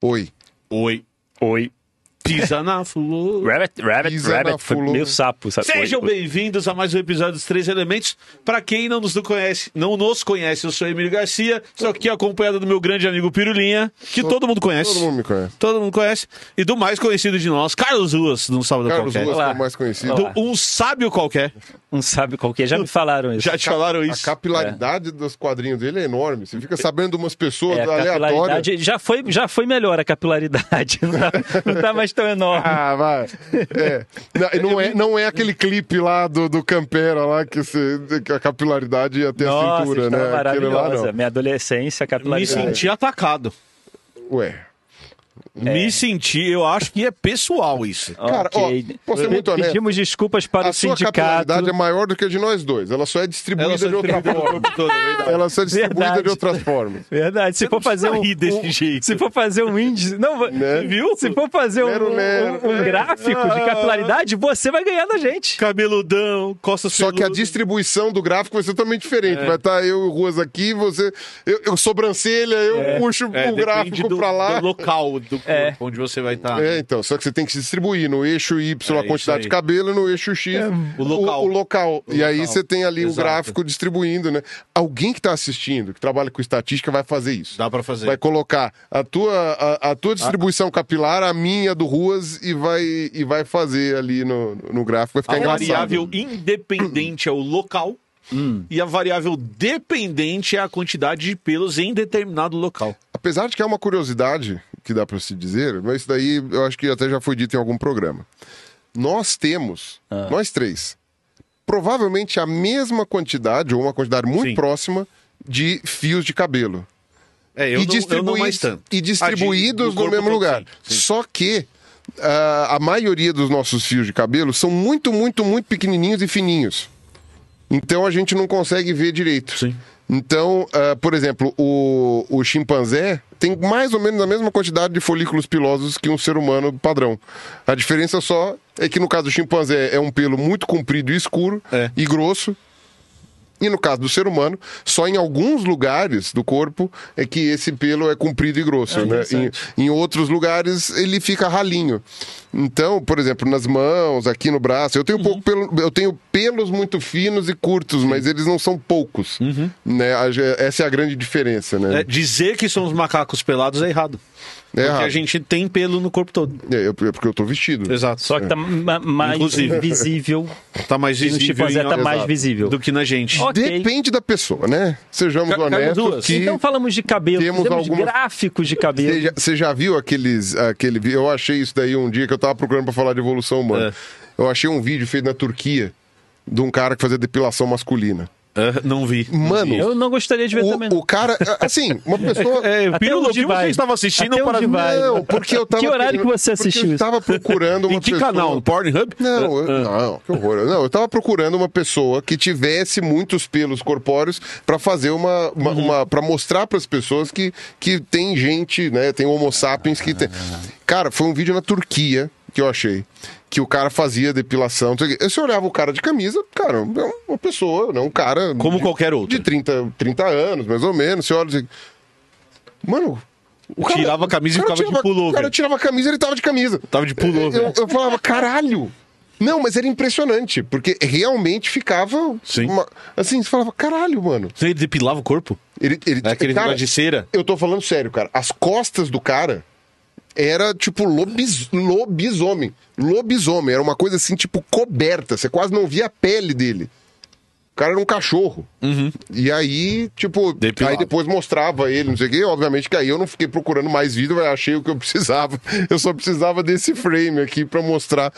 Oi. Oi. Oi. Pisa na flor. Rabbit, rabbit, Pisa rabbit. Foi meio sapo. Sabe? Sejam bem-vindos a mais um episódio dos Três Elementos. Para quem não nos conhece, não nos conhece, eu sou Emílio Garcia, só que acompanhado do meu grande amigo Pirulinha, que todo, todo mundo conhece. Todo mundo me conhece. Todo mundo conhece. E do mais conhecido de nós, Carlos Ruas, do Um Sábado Carlos Qualquer. Carlos Ruas, o mais conhecido. Do um Sábio Qualquer. Um Sábio Qualquer. Já me falaram isso. Já te falaram isso. A capilaridade é. dos quadrinhos dele é enorme. Você fica sabendo umas pessoas é, aleatórias. Já foi, já foi melhor a capilaridade. Não tá, não tá mais tão enorme. Ah, vai. É. Não, não, é, não é aquele clipe lá do, do Campera lá, que, se, que a capilaridade ia ter Nossa, a cintura, né? Maravilhosa. Lá, Minha adolescência, capilaridade. Me senti atacado. Ué. É. Me senti, eu acho que é pessoal isso. Cara, okay. ó, ser muito honesto. Pedimos desculpas para a o sindicato. A sua capilaridade é maior do que a de nós dois. Ela só é distribuída, só de outra forma. É Ela só é distribuída verdade. de outras formas. Verdade. Se Você for fazer um, um se for fazer um índice, não, né? viu? Se for fazer um, um, um é. gráfico de ah. capilaridade, você vai ganhar da gente. Cabeludão, costa Só que a distribuição do gráfico vai ser totalmente diferente. É. Vai estar tá eu e Ruas aqui, você eu, eu sobrancelha, eu é. puxo é, o gráfico para lá. Do local do é. Onde você vai estar. Tá. É, então. Só que você tem que se distribuir. No eixo Y é a quantidade de cabelo, no eixo X é, o local. O, o local. e local. aí você tem ali o gráfico distribuindo, né? Alguém que está assistindo, que trabalha com estatística, vai fazer isso. Dá para fazer. Vai colocar a tua, a, a tua distribuição a... capilar, a minha do Ruas, e vai, e vai fazer ali no, no gráfico. Vai ficar a engraçado. variável independente é o local. Hum. E a variável dependente é a quantidade de pelos em determinado local. Apesar de que é uma curiosidade, que dá para se dizer, mas isso daí eu acho que até já foi dito em algum programa. Nós temos, ah. nós três, provavelmente a mesma quantidade, ou uma quantidade muito Sim. próxima, de fios de cabelo. É, eu, e não, eu não mais tanto. E distribuídos ah, de, no, no mesmo lugar. Sim. Só que uh, a maioria dos nossos fios de cabelo são muito, muito, muito pequenininhos e fininhos. Então a gente não consegue ver direito. Sim. Então, uh, por exemplo, o, o chimpanzé tem mais ou menos a mesma quantidade de folículos pilosos que um ser humano padrão. A diferença só é que no caso do chimpanzé é um pelo muito comprido e escuro é. e grosso, e no caso do ser humano, só em alguns lugares do corpo é que esse pelo é comprido e grosso. É né? Em, em, outros lugares ele fica ralinho. Então, por exemplo, nas mãos, aqui no braço, eu tenho uhum. pouco pelo, eu tenho pelos muito finos e curtos, Sim. mas eles não são poucos. Uhum. Né? Essa é a grande diferença. Né? É, dizer que somos macacos pelados é errado. É porque errado. a gente tem pelo no corpo todo. É, é porque eu tô vestido. Exato. Só que tá é. mais Inclusive. visível. Tá mais no visível tá em- tá mais visível. do que na gente. Depende da pessoa, né? Sejamos honestos que... Então falamos de cabelo, temos alguns gráficos de cabelo. Você já, já viu aqueles, aquele... Eu achei isso daí um dia que eu tava procurando pra falar de evolução humana. É. Eu achei um vídeo feito na Turquia de um cara que fazia depilação masculina. Uh, não vi. Mano. Eu não gostaria de ver o, também. O cara, assim, uma pessoa. É, o Pirula viu que estava assistindo Até para. Não, porque eu tava. Que horário que você assistiu? Eu tava procurando uma em que pessoa... canal? No Pornhub? Não, uh. não, que horror. Não, eu tava procurando uma pessoa que tivesse muitos pelos corpóreos para fazer uma. uma, uhum. uma para mostrar para as pessoas que, que tem gente, né? Tem Homo sapiens que tem. Cara, foi um vídeo na Turquia que eu achei que o cara fazia depilação. Você olhava o cara de camisa, cara, é uma pessoa, né? um cara. Como de, qualquer outro. De 30, 30 anos, mais ou menos. Você olha assim. Mano. O cara, tirava a camisa e ficava tirava, de pullover. O cara tirava a camisa e ele tava de camisa. Tava de pullover. Eu, eu falava, caralho! Não, mas era impressionante, porque realmente ficava. Sim. Uma, assim, você falava, caralho, mano. Você depilava o corpo? Ele, ele, é aquele cara, de cera. Eu tô falando sério, cara. As costas do cara era tipo lobis, lobisomem. Lobisomem, era uma coisa assim, tipo, coberta. Você quase não via a pele dele. O cara era um cachorro. Uhum. E aí, tipo, Depilado. aí depois mostrava ele, não sei o quê. Obviamente que aí eu não fiquei procurando mais vídeo, achei o que eu precisava. Eu só precisava desse frame aqui para mostrar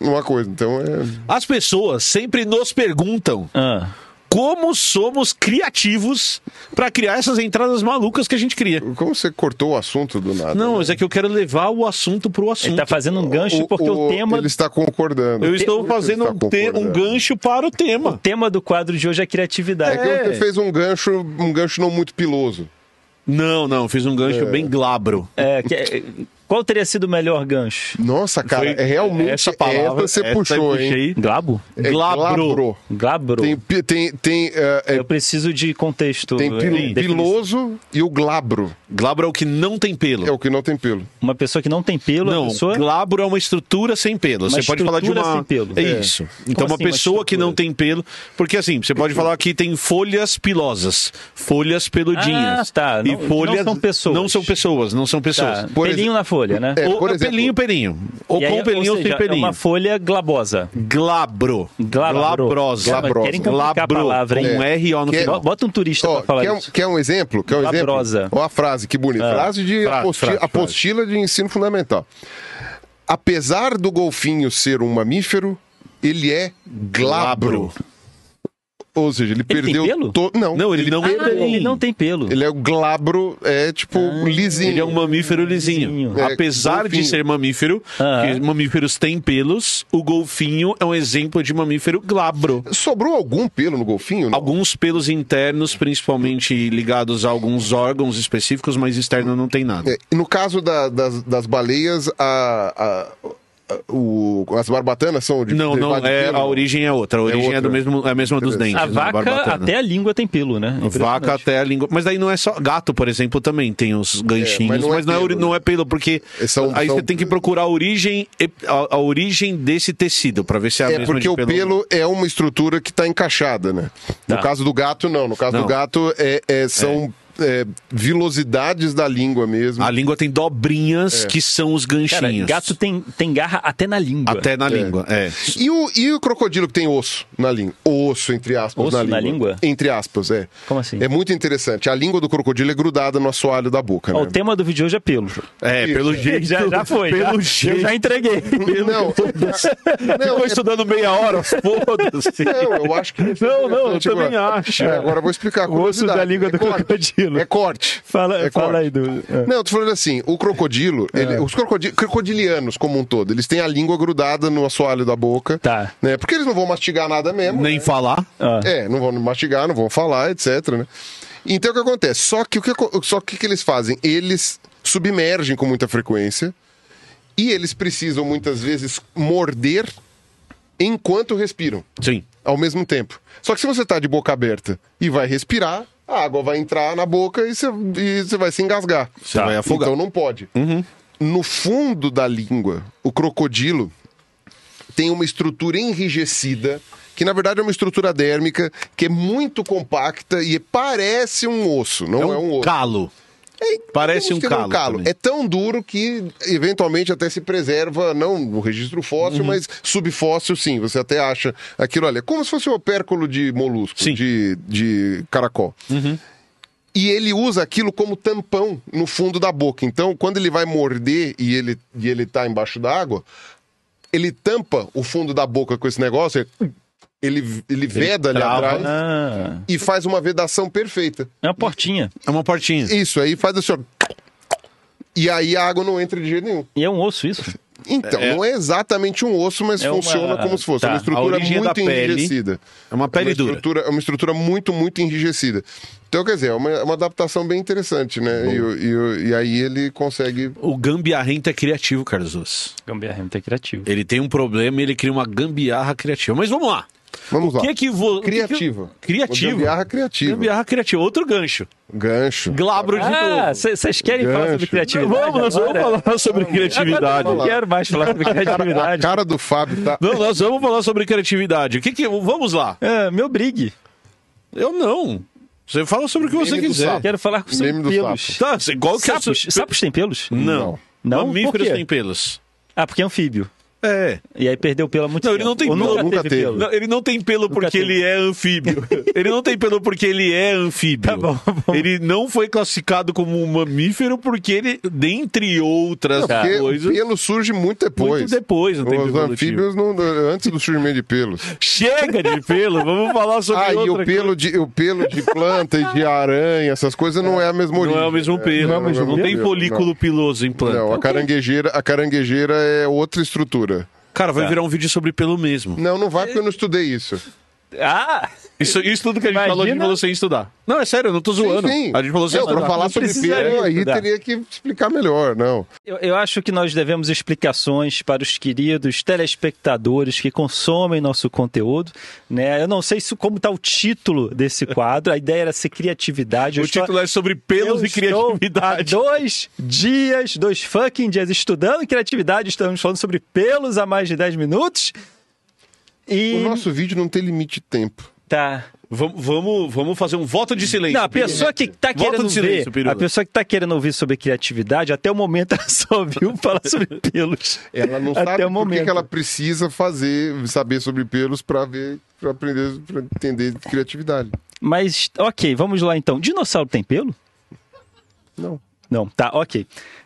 uma coisa. Então é. As pessoas sempre nos perguntam. Ah como somos criativos para criar essas entradas malucas que a gente cria. Como você cortou o assunto do nada? Não, né? mas é que eu quero levar o assunto pro assunto. Ele tá fazendo um gancho o, porque o, o, tema. Ele está concordando. Eu estou fazendo um, te... um, gancho para o tema. O tema do quadro de hoje é criatividade. É, é. que você fez um gancho, um gancho não muito piloso. Não, não, fiz um gancho é. bem glabro. É, que, é, qual teria sido o melhor gancho? Nossa, cara, Foi, é realmente essa palavra essa você essa puxou, eu puxei. hein? Glabo? É, glabro. Glabro. Tem, tem, tem é, uh, é, Eu preciso de contexto. Tem é, pil, piloso e o glabro. Glabro é o que não tem pelo. É o que não tem pelo. Uma pessoa que não tem pelo não, pessoa... glabro é uma estrutura sem pelo. Uma você pode falar de uma... sem pelo. É isso. Então Como uma assim, pessoa uma que não tem pelo... Porque assim, você pode falar que tem folhas pilosas, folhas ah, peludinhas. Ah, tá. Não, e folhas... não são pessoas. Não são pessoas, não são tá. pessoas. Tá. Pelinho na folha folha, né? É, ou é exemplo, pelinho, pelinho. Ou aí, com pelinho ou, seja, sem é pelinho. É uma folha glabosa. Glabro. Glabro. Glabrosa. Glabrosa. Querem Glabro. Um R o no que... final. Bota um turista oh, pra falar quer, isso. Quer um exemplo? Quer um Glabrosa. exemplo? Ó a frase, que bonita. Ah, frase de frase, apostila, frase, apostila de ensino fundamental. Apesar do golfinho ser um mamífero, ele é glabro. glabro. Ou seja, ele, ele perdeu. Tem pelo? To... Não. Não, ele, ele não perdeu. tem. Ele não tem pelo. Ele é o glabro, é tipo ah, lisinho. Ele é um mamífero lisinho. lisinho. É, é Apesar golfinho. de ser mamífero, ah. mamíferos têm pelos, o golfinho é um exemplo de mamífero glabro. Sobrou algum pelo no golfinho? Não? Alguns pelos internos, principalmente ligados a alguns órgãos específicos, mas externo não tem nada. É, no caso da, das, das baleias, a, a o, as barbatanas são de Não, não, é, a origem é outra. A é origem é, é do mesmo, é a mesma dos dentes. A né, vaca até a língua tem pelo, né? Vaca até a língua. Mas daí não é só. Gato, por exemplo, também tem os é, ganchinhos. É, mas não, mas é, não, pelo, é, né? não é pelo, porque são, aí são... você tem que procurar a origem, a, a origem desse tecido, para ver se é a é mesma. É porque o pelo é uma estrutura que está encaixada, né? Tá. No caso do gato, não. No caso não. do gato, é, é são é, vilosidades da língua mesmo. A língua tem dobrinhas é. que são os ganchinhos. Cara, gato tem, tem garra até na língua. Até na é. língua, é. E o, e o crocodilo que tem osso na língua? Osso, entre aspas, osso na, língua. na língua. Entre aspas, é. Como assim? É muito interessante. A língua do crocodilo é grudada no assoalho da boca. né? O tema do vídeo hoje é pelo. É, pelo jeito. Já, já foi. Pelo já, jeito. Eu já entreguei. Pelo não, não, é- estudando meia hora, foda-se. Não, eu acho que. Não, não, eu também agora. acho. É, agora eu vou explicar. O osso da língua do crocodilo crocodilo. É corte. Fala, é fala corte. aí, do. É. Não, tô falando assim, o crocodilo, é. ele, os crocodil, crocodilianos como um todo, eles têm a língua grudada no assoalho da boca. Tá. Né? Porque eles não vão mastigar nada mesmo. Nem né? falar. Ah. É, não vão mastigar, não vão falar, etc, né? Então o que acontece? Só que o que, só que, que eles fazem? Eles submergem com muita frequência e eles precisam muitas vezes morder enquanto respiram. Sim. Ao mesmo tempo. Só que se você está de boca aberta e vai respirar, a água vai entrar na boca e você vai se engasgar. Você tá. vai afogar. Então, então não pode. Uhum. No fundo da língua, o crocodilo tem uma estrutura enrijecida, que na verdade é uma estrutura dérmica, que é muito compacta e parece um osso, não é um, é um osso. calo. É, Parece um calo. Um calo. É tão duro que eventualmente até se preserva, não no registro fóssil, uhum. mas subfóssil sim. Você até acha aquilo ali. É como se fosse um opérculo de molusco, sim. de, de caracol. Uhum. E ele usa aquilo como tampão no fundo da boca. Então, quando ele vai morder e ele, e ele tá embaixo da água, ele tampa o fundo da boca com esse negócio. Ele é ele, ele veda ele ali atrás ah. e faz uma vedação perfeita. É uma portinha. É uma portinha. Isso, aí faz assim, senhor E aí a água não entra de jeito nenhum. E é um osso isso? Então, é. não é exatamente um osso, mas é funciona uma... como se fosse. Tá. É uma tá. estrutura é muito enrijecida. É uma pele é uma dura. Estrutura, é uma estrutura muito, muito enrijecida. Então, quer dizer, é uma, é uma adaptação bem interessante, né? E, e, e, aí ele consegue. O gambiarrento é criativo, Carlos Osso. Gambiarrento é criativo. Ele tem um problema e ele cria uma gambiarra criativa. Mas vamos lá. Vamos o que lá. Que vo... Criativo. Que que... Criativo. Gambiarra criativo. Gambiarra criativo. Outro gancho. Gancho. Glabro de ah, novo. Vocês querem gancho. falar sobre criatividade? vamos, nós vamos falar sobre criatividade. não quero mais falar sobre criatividade. a, cara, a cara do Fábio tá. Não, nós vamos falar sobre criatividade. O que que. Vamos lá. É, meu brigue. Eu não. Você fala sobre o que Meme você quiser. Quero falar sobre Meme pelos. Tá, igual que é sapos. Sapos têm pelos? Não. Não? Mamíferos têm pelos. Ah, porque é anfíbio. É. E aí perdeu pelo há muito não, tempo. Ele não tem pelo. Nunca, nunca teve. Pelo. Não, ele não tem pelo nunca porque teve. ele é anfíbio. ele não tem pelo porque ele é anfíbio. Tá bom, tá bom. Ele não foi classificado como um mamífero porque ele, dentre outras não, coisas. Pelo surge muito depois. Muito depois, não tem Os anfíbios não, antes do surgimento de pelos. Chega de pelo, vamos falar sobre ah, outra e o pelo coisa. de o pelo de planta e de aranha, essas coisas não é, é a mesma origem. Não é o mesmo é, pelo. É, não, é o mesmo não, pelo. não tem folículo piloso em planta. Não, a caranguejeira, a caranguejeira é outra estrutura. Cara, vai tá. virar um vídeo sobre pelo mesmo. Não, não vai porque eu é. não estudei isso. Ah! Isso, isso tudo que a gente Imagina. falou, a gente falou sem estudar. Não, é sério, eu não tô zoando. Sim, sim. A gente falou sem eu, estudar. Pra falar sobre Pedro, aí teria que explicar melhor, não. Eu, eu acho que nós devemos explicações para os queridos telespectadores que consomem nosso conteúdo. Né? Eu não sei se, como tá o título desse quadro. A ideia era ser criatividade. o título é sobre pelos eu e criatividade. Há dois dias, dois fucking dias estudando criatividade. Estamos falando sobre pelos há mais de 10 minutos. E... O nosso vídeo não tem limite de tempo. Tá. Vamos, vamos, vamos fazer um voto de silêncio. Não, a pessoa que está querendo silêncio, ver, a pessoa que tá querendo ouvir sobre criatividade, até o momento ela só viu falar sobre pelos. Ela não até sabe o momento. que ela precisa fazer, saber sobre pelos para ver, para aprender, para entender criatividade. Mas OK, vamos lá então. Dinossauro tem pelo? Não. Não, tá, OK. Uh,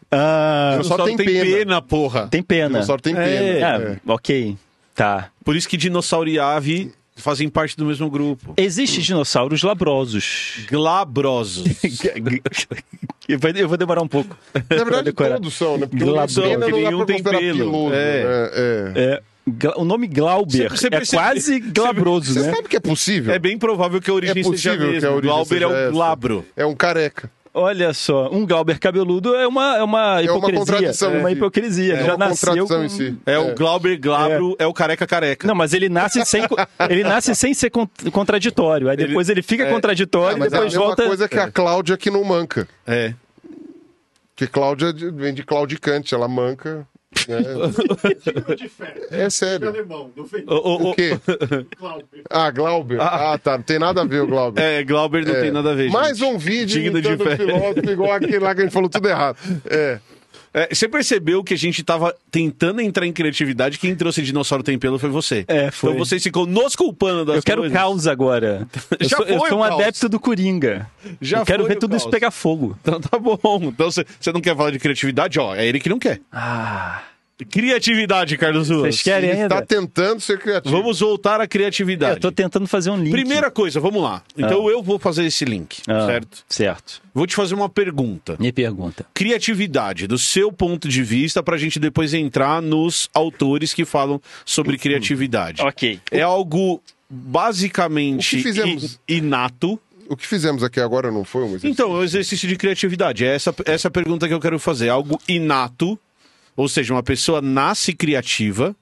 dinossauro, dinossauro tem, tem pena. pena. porra. Tem pena. Dinossauro tem é. pena. É, é. OK. Tá. Por isso que dinossauro e ave fazem parte do mesmo grupo. Existem dinossauros labrosos. Glabrosos. eu, vou, demorar um pouco. Na verdade, todos são, né? Porque Glabrosos. Não é nenhum tem pelo. Piloto, é. Né? é. é. é o nome Glauber você, você, é quase glabroso, você né? Você sabe que é possível? É bem provável que a origem é seja mesmo. Que origem Glauber é um glabro. É um careca. Olha só, um Glauber cabeludo é uma, é uma hipocrisia. É uma contradição. É uma hipocrisia. É, é. Já é uma nasceu. Com... Em si. é, é o Glauber Glabro, é. é. o careca careca. Não, mas ele nasce sem, ele nasce sem ser contraditório. Aí depois ele, ele fica é. contraditório ah, e depois é a volta. coisa que a é. Cláudia que não manca. É. Que Cláudia vem de claudicante, ela manca. É, é sério. o, o, o quê? Glauber. Ah, Glauber. Ah. ah. tá. Não tem nada a ver o Glauber. É, Glauber não é. tem nada a ver. Gente. Mais um vídeo de fé. filósofo igual aquele lá que a gente falou tudo errado. É. É, você percebeu que a gente tava tentando entrar em criatividade, quem trouxe dinossauro tem pelo foi você. É, então foi. Então você ficou nos culpando das Eu quero coisas. caos agora. eu Já sou, foi eu sou um caos. adepto do Coringa. Já eu quero foi ver o tudo caos. isso pegar fogo. Então tá bom. Então você não quer falar de criatividade? Ó, é ele que não quer. Ah. Criatividade, Carlos Ruas. Vocês querem tá ainda? Está tentando ser criativo. Vamos voltar à criatividade. Eu tô tentando fazer um link. Primeira coisa, vamos lá. Ah. Então eu vou fazer esse link, Ah, certo? Certo. Vou te fazer uma pergunta. Me pergunta. Criatividade, do seu ponto de vista, para a gente depois entrar nos autores que falam sobre uhum. criatividade. Ok. É algo basicamente O que fizemos? inato. O que fizemos aqui agora não foi um exercício? Então, é um exercício de criatividade. É essa, essa pergunta que eu quero fazer. É algo inato ou seja, uma pessoa nasce criativa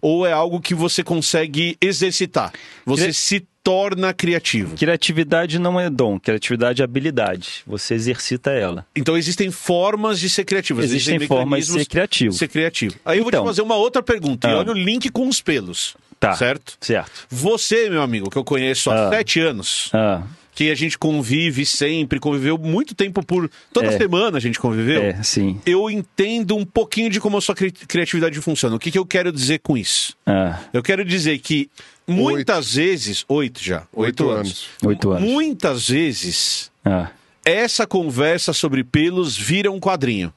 ou é algo que você consegue exercitar? Você Cri... se torna criativo. Criatividade não é dom, criatividade é habilidade. Você exercita ela. Então existem formas de ser criativo. Existem, existem formas de ser criativo. De ser criativo. Aí eu vou te então. fazer uma outra pergunta. Ah. E olha o link com os pelos. Tá. Certo? Certo. Você, meu amigo, que eu conheço há ah. sete anos. Ah que a gente convive sempre, conviveu muito tempo por. Toda é. semana a gente conviveu. É, sim. Eu entendo um pouquinho de como a sua cri criatividade funciona. O que, que eu quero dizer com isso? Ah. Eu quero dizer que muitas oito. vezes. Oito já. Oito, oito anos. anos. Oito anos. Muitas vezes. Ah. Essa conversa sobre pelos vira um quadrinho.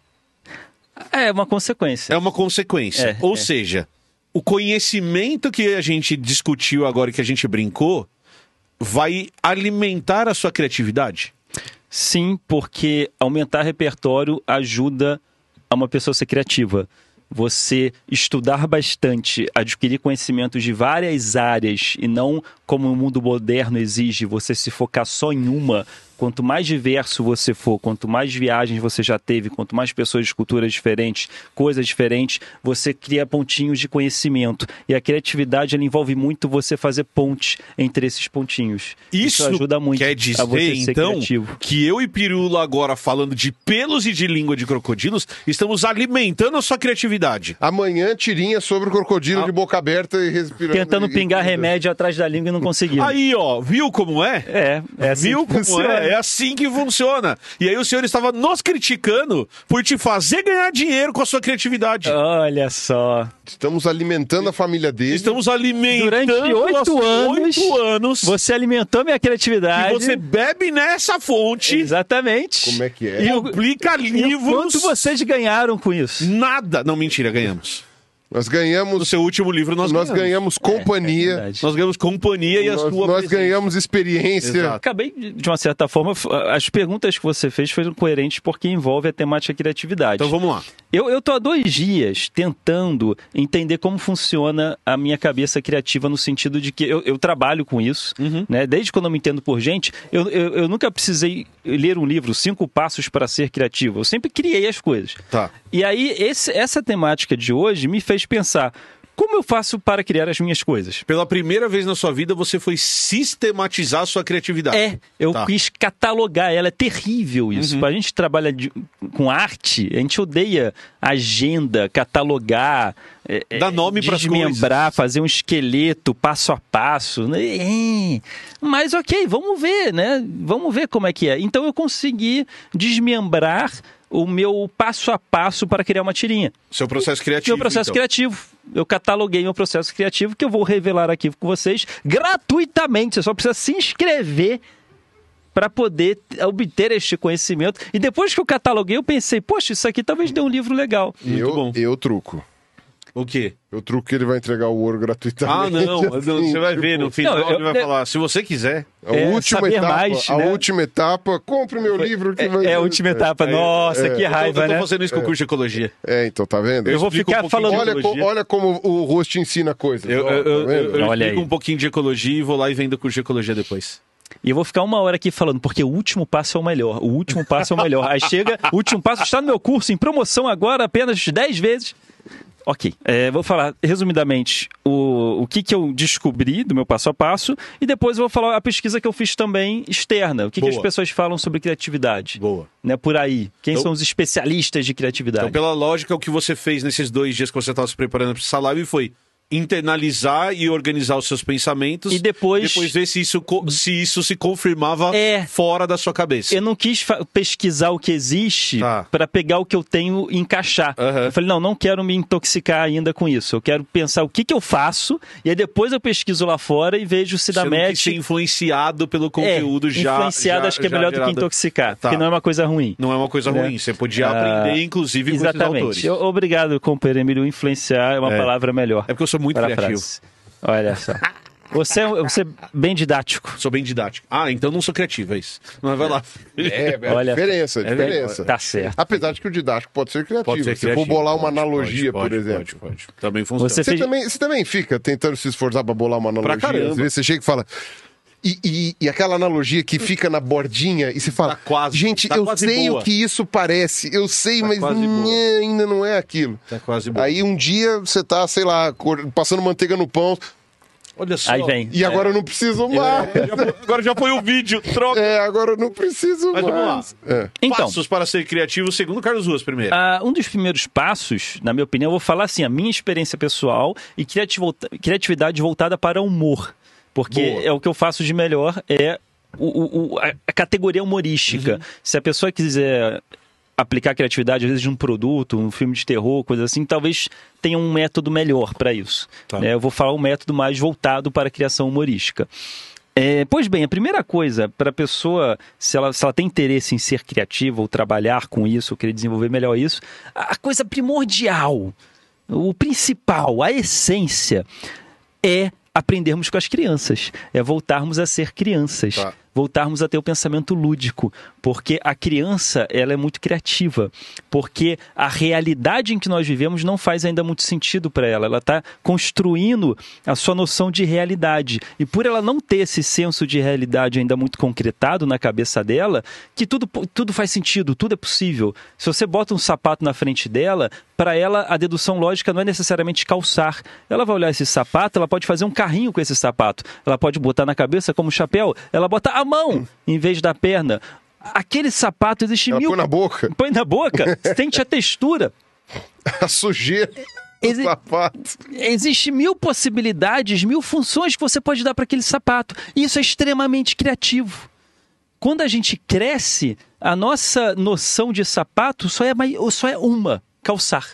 É uma consequência. É uma consequência. É, Ou é. seja, o conhecimento que a gente discutiu agora que a gente brincou vai alimentar a sua criatividade? Sim, porque aumentar repertório ajuda a uma pessoa a ser criativa. Você estudar bastante, adquirir conhecimentos de várias áreas e não como o mundo moderno exige, você se focar só em uma, Quanto mais diverso você for, quanto mais viagens você já teve, quanto mais pessoas de culturas diferentes, coisas diferentes, você cria pontinhos de conhecimento. E a criatividade ela envolve muito você fazer ponte entre esses pontinhos. Isso, Isso ajuda muito quer dizer, a você ser então, criativo. Que eu e Pirula agora falando de pelos e de língua de crocodilos, estamos alimentando a sua criatividade. Amanhã tirinha sobre o crocodilo ah. de boca aberta e respirando. Tentando e, pingar e, remédio atrás da língua e não conseguiu. Aí, ó, viu como é? É, é assim viu como é? É assim que funciona. E aí o senhor estava nos criticando por te fazer ganhar dinheiro com a sua criatividade. Olha só. Estamos alimentando a família dele. Estamos alimentando Durante oito anos, Oito anos. Você alimentou minha criatividade. E você bebe nessa fonte. Exatamente. Como é que é? E publica livros. E quanto vocês ganharam com isso? Nada. Não, mentira, ganhamos. Nós ganhamos. No seu último livro, nós, nós ganhamos. ganhamos companhia. É, é nós ganhamos companhia e nós, a sua. Nós presença. ganhamos experiência. Exato. Acabei, de uma certa forma, as perguntas que você fez foram coerentes porque envolve a temática criatividade. Então vamos lá. Eu, eu há dois dias tentando entender como funciona a minha cabeça criativa no sentido de que eu, eu trabalho com isso, uhum. né? Desde quando eu me entendo por gente, eu, eu, eu nunca precisei ler um livro, Cinco Passos para Ser Criativo. Eu sempre criei as coisas. Tá. E aí, esse, essa temática de hoje me fez vez pensar. Como eu faço para criar as minhas coisas? Pela primeira vez na sua vida, você foi sistematizar a sua criatividade. É, eu tá. quis catalogar ela. É terrível isso. Uhum. A gente trabalha de, com arte, a gente odeia agenda, catalogar, é, é dar nome para desmembrar, fazer um esqueleto passo a passo, né? É. Mas ok, vamos ver, né? Vamos ver como é que é. Então eu consegui desmembrar o meu passo a passo para criar uma tirinha. Seu processo criativo. Meu processo então. criativo. Eu cataloguei meu processo criativo que eu vou revelar aqui com vocês gratuitamente. Você só precisa se inscrever para poder obter este conhecimento. E depois que eu cataloguei, eu pensei, poxa, isso aqui talvez dê um livro legal. Muito eu, bom. eu truco. O quê? O truque ele vai entregar o ouro gratuitamente. Ah, não. Assim, você vai tipo... ver no tipo, final, não, eu, ele vai eu, é- falar, se você quiser. A é, última etapa, mais, a né? última etapa, compre meu Foi, livro que é, vai... É a última é, etapa, é, nossa, é. que então, raiva, eu então tô, né? Eu tô fazendo isso com o curso de ecologia. É, então, tá vendo? Eu, vou ficar um falando olha, co, olha como o rosto ensina coisas. Eu, eu, tá eu, olha explico aí. um pouquinho de ecologia e vou lá e vendo o curso de ecologia depois. E eu vou ficar uma hora aqui falando, porque o último passo é o melhor. O último passo é o melhor. Aí chega, o último passo está no meu curso, em promoção agora, apenas 10 vezes ok. É, vou falar resumidamente o, o que, que eu descobri do meu passo a passo e depois vou falar a pesquisa que eu fiz também externa. O que, que as pessoas falam sobre criatividade? Boa. Né, por aí. Quem então, são os especialistas de criatividade? Então, pela lógica, o que você fez nesses dois dias que você estava se preparando para esse salário foi internalizar e organizar os seus pensamentos. E depois. Depois ver se isso, se, isso se confirmava é, fora da sua cabeça. Eu não quis pesquisar o que existe tá. para pegar o que eu tenho e encaixar. Uhum. Eu falei, não, não quero me intoxicar ainda com isso. Eu quero pensar o que, que eu faço e aí depois eu pesquiso lá fora e vejo se dá Você match. Não ser influenciado pelo é, conteúdo é, já. Influenciado já, acho que é melhor virado. do que intoxicar, tá. porque não é uma coisa ruim. Não é uma coisa né? ruim. Você podia ah, aprender, inclusive, exatamente. com autores. obrigado, companheiro Emílio. Influenciar é uma é. palavra melhor. É porque eu sou muito Para criativo. Olha só. Você, é você é bem didático. Sou bem didático. Ah, então não sou criativo, é isso. Mas vai lá. É, é Olha, diferença, é, é diferença. Tá certo. Apesar de que o didático pode ser criativo. Pode ser criativo. Se for bolar pode, uma analogia, pode, por pode, exemplo. Pode, Também funciona. Você, você fez... também, você também fica tentando se esforçar para bolar uma analogia. Pra caramba. Às vezes você chega e fala, e, e, e, aquela analogia que fica na bordinha e se fala, tá quase, gente, tá eu quase sei boa. o que isso parece, eu sei, tá mas ainda não é aquilo. Tá quase boa. Aí um dia você tá, sei lá, passando manteiga no pão, Olha só. Aí vem. E agora é. eu não preciso mais. agora já foi o vídeo, troca. É, agora eu não preciso Mas mais. Vamos lá. É. Então, passos para ser criativo, segundo Carlos Ruas, primeiro. Uh, um dos primeiros passos, na minha opinião, eu vou falar assim, a minha experiência pessoal e criatividade voltada para humor. Porque Boa. é o que eu faço de melhor, é o, o, a categoria humorística. Uhum. Se a pessoa quiser aplicar a criatividade, às vezes, de um produto, um filme de terror, coisa assim, talvez tenha um método melhor para isso. Tá. Né? Eu vou falar um método mais voltado para a criação humorística. É, pois bem, a primeira coisa para a pessoa, se ela, se ela tem interesse em ser criativa ou trabalhar com isso, ou querer desenvolver melhor isso, a coisa primordial, o principal, a essência é aprendermos com as crianças, é voltarmos a ser crianças, tá. voltarmos a ter o pensamento lúdico, porque a criança ela é muito criativa porque a realidade em que nós vivemos não faz ainda muito sentido para ela. Ela está construindo a sua noção de realidade. E por ela não ter esse senso de realidade ainda muito concretado na cabeça dela, que tudo, tudo faz sentido, tudo é possível. Se você bota um sapato na frente dela, para ela a dedução lógica não é necessariamente calçar. Ela vai olhar esse sapato, ela pode fazer um carrinho com esse sapato. Ela pode botar na cabeça como chapéu, ela bota a mão em vez da perna aquele sapato existe Ela mil. Põe na boca. Põe na boca. Sente a textura. A sujeira. Exi... Existe mil possibilidades, mil funções que você pode dar para aquele sapato. Isso é extremamente criativo. Quando a gente cresce, a nossa noção de sapato só é, só é uma: calçar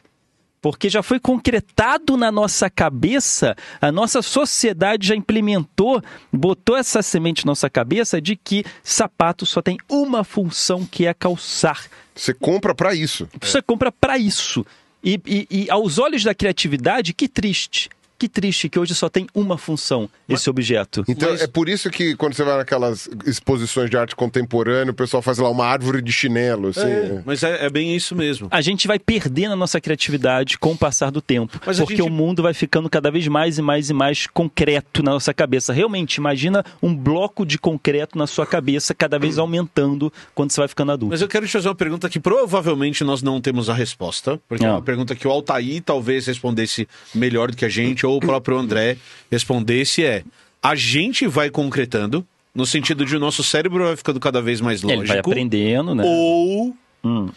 porque já foi concretado na nossa cabeça, a nossa sociedade já implementou, botou essa semente na nossa cabeça de que sapato só tem uma função que é calçar. Você compra para isso. Você é. compra para isso. E, e, e aos olhos da criatividade, que triste que triste que hoje só tem uma função Mas... esse objeto. Então Mas... é por isso que quando você vai naquelas exposições de arte contemporânea, o pessoal faz lá uma árvore de chinelo. Assim. É. Né? Mas é, é, bem isso mesmo. A gente vai perdendo a nossa criatividade com o passar do tempo. Mas porque gente... o mundo vai ficando cada vez mais e mais e mais concreto na nossa cabeça. Realmente, imagina um bloco de concreto na sua cabeça, cada vez aumentando quando você vai ficando adulto. Mas eu quero te fazer uma pergunta que provavelmente nós não temos a resposta, porque é não. é uma pergunta que o Altair talvez respondesse melhor do que a gente deixou o próprio André respondesse é: a gente vai concretando, no sentido de o nosso cérebro vai ficando cada vez mais lógico. Ele vai aprendendo, né? Ou. Hum.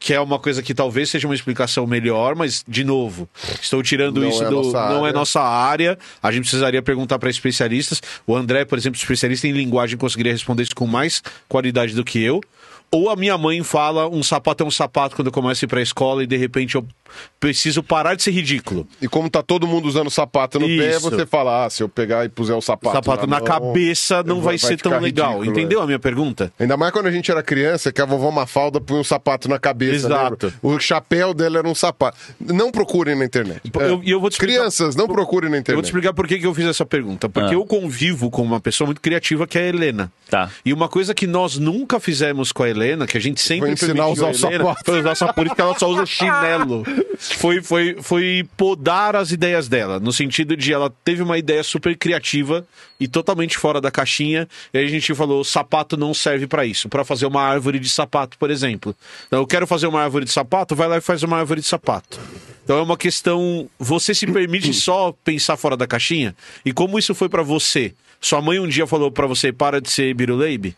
Que é uma coisa que talvez seja uma explicação melhor, mas, de novo, estou tirando não isso é do. Não é área. é nossa área. A gente precisaria perguntar para especialistas. O André, por exemplo, especialista em linguagem, conseguiria responder isso com mais qualidade do que eu ou a minha mãe fala um sapato é um sapato quando eu começo a ir a escola e de repente eu Preciso parar de ser ridículo. E como tá todo mundo usando sapato no pé, você fala, ah, se eu pegar e puser o sapato, sapato na, na mão, cabeça não vai, vai ser tão legal. É. Entendeu a minha pergunta? Ainda mais quando a gente era criança, que a vovó Mafalda punha um sapato na cabeça. Né? Exato. lembra? O chapéu dela era um sapato. Não procurem na internet. eu- é. eu vou te explicar- Crianças, não procurem na Eu vou te internet. explicar por que, eu fiz essa pergunta. Porque Ah. eu convivo com uma pessoa muito criativa que é a Helena. Tá. E uma coisa que nós nunca fizemos com a Helena, que a gente sempre Foi ensinar a usar o sapato. foi usar sapato porque ela só usa chinelo. foi, foi, foi podar as ideias dela, no sentido de ela teve uma ideia super criativa e totalmente fora da caixinha, e aí a gente falou, sapato não serve para isso, para fazer uma árvore de sapato, por exemplo. Então, eu quero fazer uma árvore de sapato, vai lá e faz uma árvore de sapato. Então é uma questão, você se permite só pensar fora da caixinha? E como isso foi para você? Sua mãe um dia falou para você, para de ser biruleibe?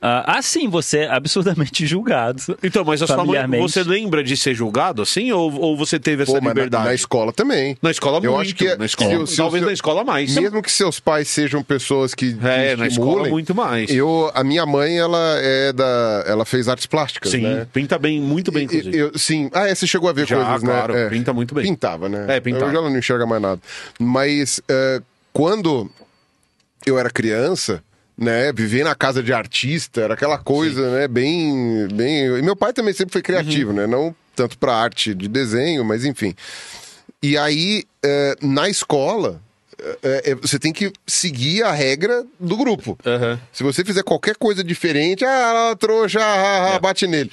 assim, você é absurdamente julgado. Então, mas a sua mãe, você lembra de ser julgado assim? Ou, ou você teve essa Pô, liberdade? Na, na escola também. Na escola eu muito. Acho que, é na escola. Se, se, Talvez se, na escola mais. Mesmo que seus pais sejam pessoas que É, na escola muito mais. Eu, a minha mãe, ela é da... Ela fez artes plásticas, Sim, né? pinta bem, muito bem, inclusive. Eu, sim. Ah, é, você chegou a ver já, coisas, né? claro, né? É. pinta muito bem. Pintava, né? É, pintava. Hoje ela não enxerga mais nada. Mas uh, quando eu era criança né? Viver na casa de artista, era aquela coisa, Sim. né? Bem, bem. E meu pai também sempre foi uhum. criativo, uhum. né? Não tanto para arte de desenho, mas enfim. E aí, é, na escola, é, é, você tem que seguir a regra do grupo. Uhum. Se você fizer qualquer coisa diferente, ah, trouxa, ah, ah, bate nele.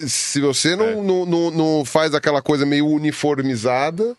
se você não, é. não, não, não faz aquela coisa meio uniformizada,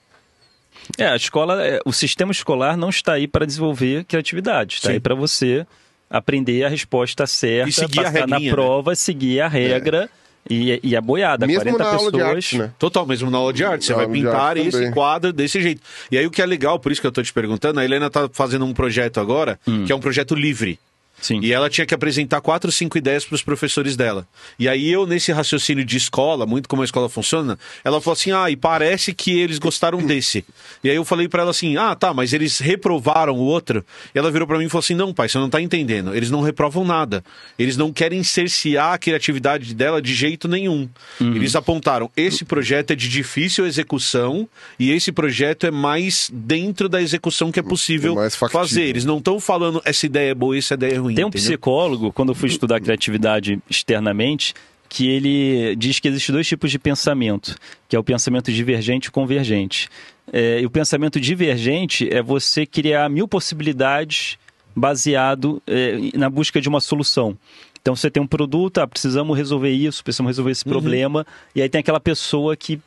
é, a escola, o sistema escolar não está aí para desenvolver criatividade, está Sim. aí para você aprender a resposta certa, passar na né? prova, né? seguir a regra. É. E, e a é boiada, mesmo 40 na pessoas. Aula de arte, né? Total, mesmo na aula de arte. Você na vai pintar esse também. quadro desse jeito. E aí o que é legal, por isso que eu tô te perguntando, a Helena tá fazendo um projeto agora, hum. que é um projeto livre. Sim. E ela tinha que apresentar quatro, cinco ideias para os professores dela. E aí eu, nesse raciocínio de escola, muito como a escola funciona, ela falou assim: ah, e parece que eles gostaram desse. E aí eu falei para ela assim: ah, tá, mas eles reprovaram o outro. E ela virou para mim e falou assim: não, pai, você não tá entendendo. Eles não reprovam nada. Eles não querem cercear a criatividade dela de jeito nenhum. Uhum. Eles apontaram: esse projeto é de difícil execução e esse projeto é mais dentro da execução que é, é possível fazer. Eles não estão falando essa ideia é boa, essa ideia é ruim. Tem um entendeu? psicólogo, quando eu fui estudar criatividade externamente, que ele diz que existem dois tipos de pensamento, que é o pensamento divergente e convergente. É, e o pensamento divergente é você criar mil possibilidades baseado é, na busca de uma solução. Então você tem um produto, ah, precisamos resolver isso, precisamos resolver esse uhum. problema, e aí tem aquela pessoa que,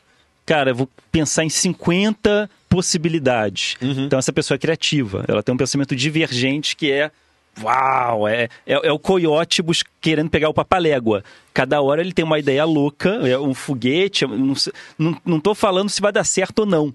cara, eu vou pensar em 50 possibilidades. Uhum. Então essa pessoa é criativa, ela tem um pensamento divergente que é Uau! É, é, é o coiote querendo pegar o papalégua. Cada hora ele tem uma ideia louca, é um foguete. É não, não, não tô falando se vai dar certo ou não.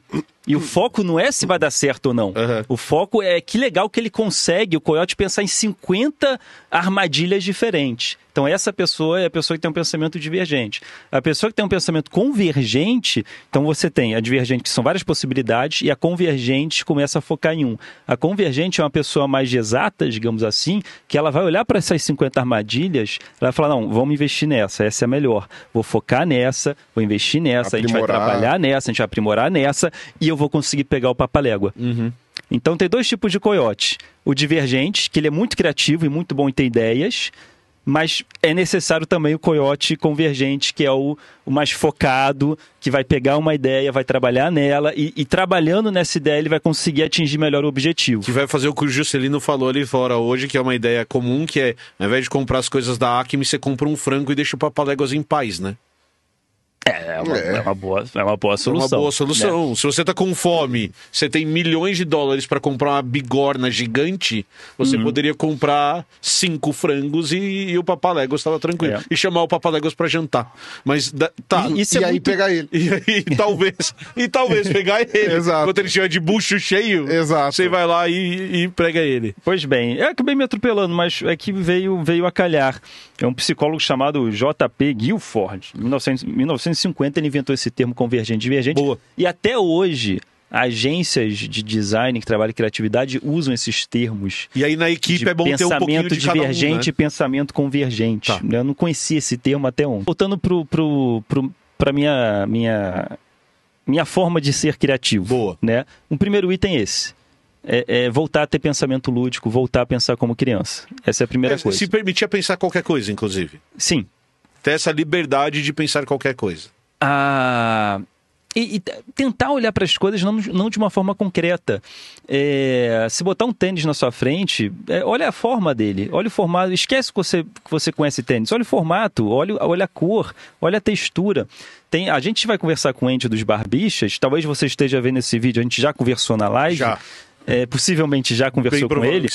E o foco não é se vai dar certo ou não. Uhum. O foco é que legal que ele consegue, o coiote, pensar em 50 armadilhas diferentes. Então, essa pessoa é a pessoa que tem um pensamento divergente. A pessoa que tem um pensamento convergente, então você tem a divergente, que são várias possibilidades, e a convergente começa a focar em um. A convergente é uma pessoa mais exata, digamos assim, que ela vai olhar para essas 50 armadilhas, ela vai falar: não, vamos investir nessa, essa é a melhor. Vou focar nessa, vou investir nessa, aprimorar. a gente vai trabalhar nessa, a gente vai aprimorar nessa, e eu vou conseguir pegar o papalégua. Uhum. Então tem dois tipos de coiote. O divergente, que ele é muito criativo e muito bom em ter ideias mas é necessário também o coiote convergente, que é o, o mais focado, que vai pegar uma ideia, vai trabalhar nela, e, e, trabalhando nessa ideia ele vai conseguir atingir melhor o objetivo. Que vai fazer o que o Juscelino falou ali fora hoje, que é uma ideia comum, que é, ao invés de comprar as coisas da Acme, você compra um frango e deixa o Papaléguas em paz, né? É, é, uma, é. é uma, boa, é uma boa solução. É uma boa solução. Né? Se você está com fome, você tem milhões de dólares para comprar uma bigorna gigante, você uhum. poderia comprar cinco frangos e, e o Papalegos estava tranquilo. É. E chamar o Papalegos para jantar. Mas tá. E, e é aí muito... pegar ele. E, e talvez. e talvez pegar ele. Exato. Quando ele estiver de bucho cheio, Exato. você vai lá e, e prega ele. Pois bem, eu acabei me atropelando, mas é que veio, veio a calhar. É um psicólogo chamado J.P. Guilford, 1900, 1900 1950 ele inventou esse termo convergente divergente. Boa. E até hoje, agências de design que trabalham criatividade usam esses termos. E aí na equipe é bom ter um pouquinho de divergente um, né? e pensamento convergente. Tá. Eu não conhecia esse termo até ontem. Voltando pro, pro, pro, minha, minha, minha forma de ser criativo. Boa. Né? Um primeiro item é esse. É, é, voltar a ter pensamento lúdico, voltar a pensar como criança. Essa é a primeira é, coisa. Se a pensar qualquer coisa, inclusive. Sim ter essa liberdade de pensar qualquer coisa. Ah. E, e, tentar olhar para as coisas não, não de uma forma concreta. É, se botar um tênis na sua frente, é, olha a forma dele, olha o formato, esquece que você, que você conhece tênis, olha o formato, olha, olha a cor, olha a textura. Tem, a gente vai conversar com o ente dos barbichas, talvez você esteja vendo esse vídeo, a gente já conversou na live. Já é, possivelmente já conversou com ele.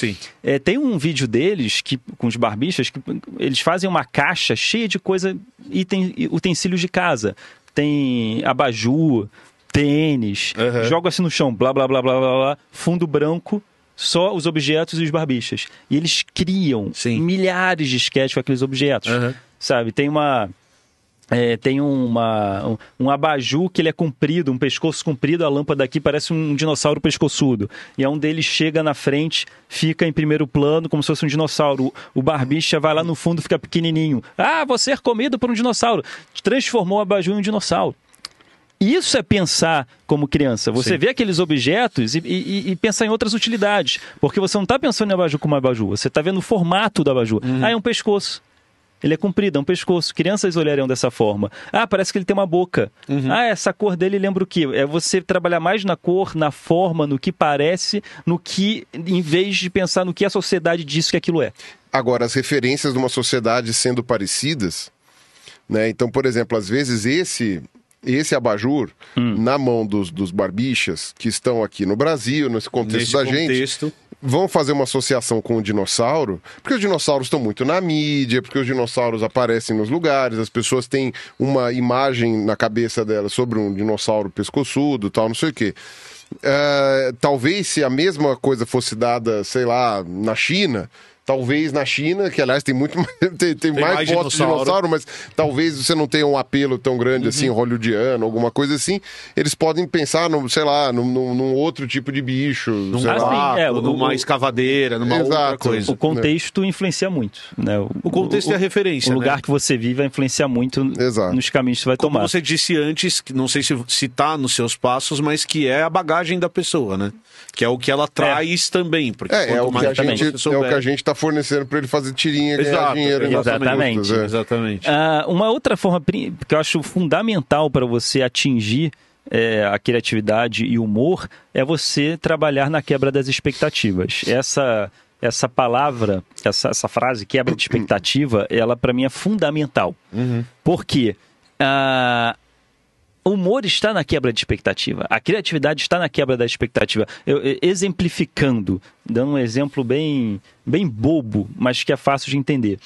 É, tem um vídeo deles que com os barbichas que eles fazem uma caixa cheia de coisa item, utensílios de casa. Tem abajur, tênis, uhum. joga assim no chão, blá blá blá blá blá, blá fundo branco, só os objetos e os barbichas. E eles criam Sim. milhares de sketches com aqueles objetos. Uhum. Sabe? Tem uma é, tem uma, um, um abajur que ele é comprido, um pescoço comprido, a lâmpada aqui parece um dinossauro pescoçudo. E é um deles chega na frente, fica em primeiro plano, como se fosse um dinossauro. O barbicha vai lá no fundo, fica pequenininho. Ah, você é comido por um dinossauro. Transformou o abajur em um dinossauro. Isso é pensar como criança. Você Sim. vê aqueles objetos e, e, e, pensar em outras utilidades. Porque você não está pensando em abajur como abajur. Você está vendo o formato do abajur. Uhum. Ah, é um pescoço. Ele é comprido, é um pescoço. Crianças olhariam dessa forma. Ah, parece que ele tem uma boca. Uhum. Ah, essa cor dele lembra o quê? É você trabalhar mais na cor, na forma, no que parece, no que, em vez de pensar no que a sociedade diz que aquilo é. Agora, as referências de uma sociedade sendo parecidas, né? Então, por exemplo, às vezes esse esse abajur hum. na mão dos, dos barbichas que estão aqui no Brasil, nesse contexto da contexto. gente, vão fazer uma associação com o dinossauro, porque os dinossauros estão muito na mídia, porque os dinossauros aparecem nos lugares, as pessoas têm uma imagem na cabeça dela sobre um dinossauro pescoçudo, tal, não sei o quê. Uh, talvez se a mesma coisa fosse dada, sei lá, na China, Talvez na China, que aliás tem muito mais, tem, tem, tem, mais, mais fotos de dinossauro, mas talvez você não tenha um apelo tão grande uhum. assim, hollywoodiano, alguma coisa assim. Eles podem pensar, no, sei lá, num, num outro tipo de bicho. Num sei assim, lá, é, o, numa o, escavadeira, numa exato, outra coisa. O contexto influencia muito. Né? O, o contexto é a referência. O lugar né? que você vive vai influenciar muito exato. nos caminhos que você vai Como tomar. Como você disse antes, não sei se está se tá nos seus passos, mas que é a bagagem da pessoa, né? Que é o que ela é. traz é. também. Porque é, é o, que a gente, souber... é o que a gente está fornecendo para ele fazer tirinha e ganhar dinheiro. Exatamente. Custas, é. Exatamente. Ah, uma outra forma que eu acho fundamental para você atingir é, a criatividade e humor é você trabalhar na quebra das expectativas. Essa essa palavra, essa, essa frase, quebra de expectativa, ela para mim é fundamental. Uhum. Porque uh, ah, o humor está na quebra de expectativa, a criatividade está na quebra da expectativa. Eu, exemplificando, dando um exemplo bem, bem bobo, mas que é fácil de entender.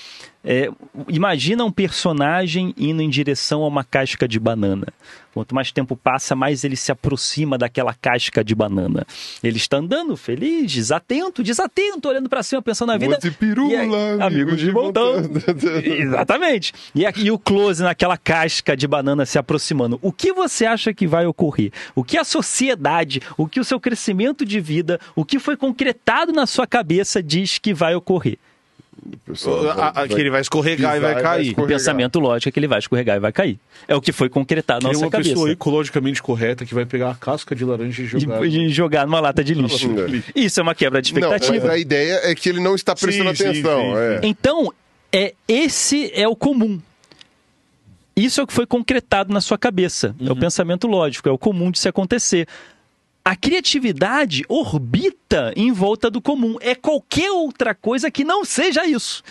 É, imagina um personagem indo em direção a uma casca de banana. Quanto mais tempo passa, mais ele se aproxima daquela casca de banana. Ele está andando feliz, desatento, desatento, olhando para cima, pensando na vida. Pirula, e aí, amigos de montão. Exatamente. E, e o close naquela casca de banana se aproximando. O que você acha que vai ocorrer? O que a sociedade, o que o seu crescimento de vida, o que foi concretado na sua cabeça diz que vai ocorrer. A, a, ah, ah, que ele vai escorregar e vai, cair. Vai o pensamento lógico é que ele vai escorregar e vai cair. É o que foi concretado na nossa cabeça. uma pessoa ecologicamente correta que vai pegar a casca de laranja e jogar... E, e jogar numa lata de lixo. Isso é uma quebra de expectativa. Não, a ideia é que ele não está prestando sim, atenção. Sim, é. sim, é. Então, é, esse é o comum. Isso é o que foi concretado na sua cabeça. Uhum. É o uhum. pensamento lógico, é o comum de se acontecer a criatividade orbita em volta do comum. É qualquer outra coisa que não seja isso.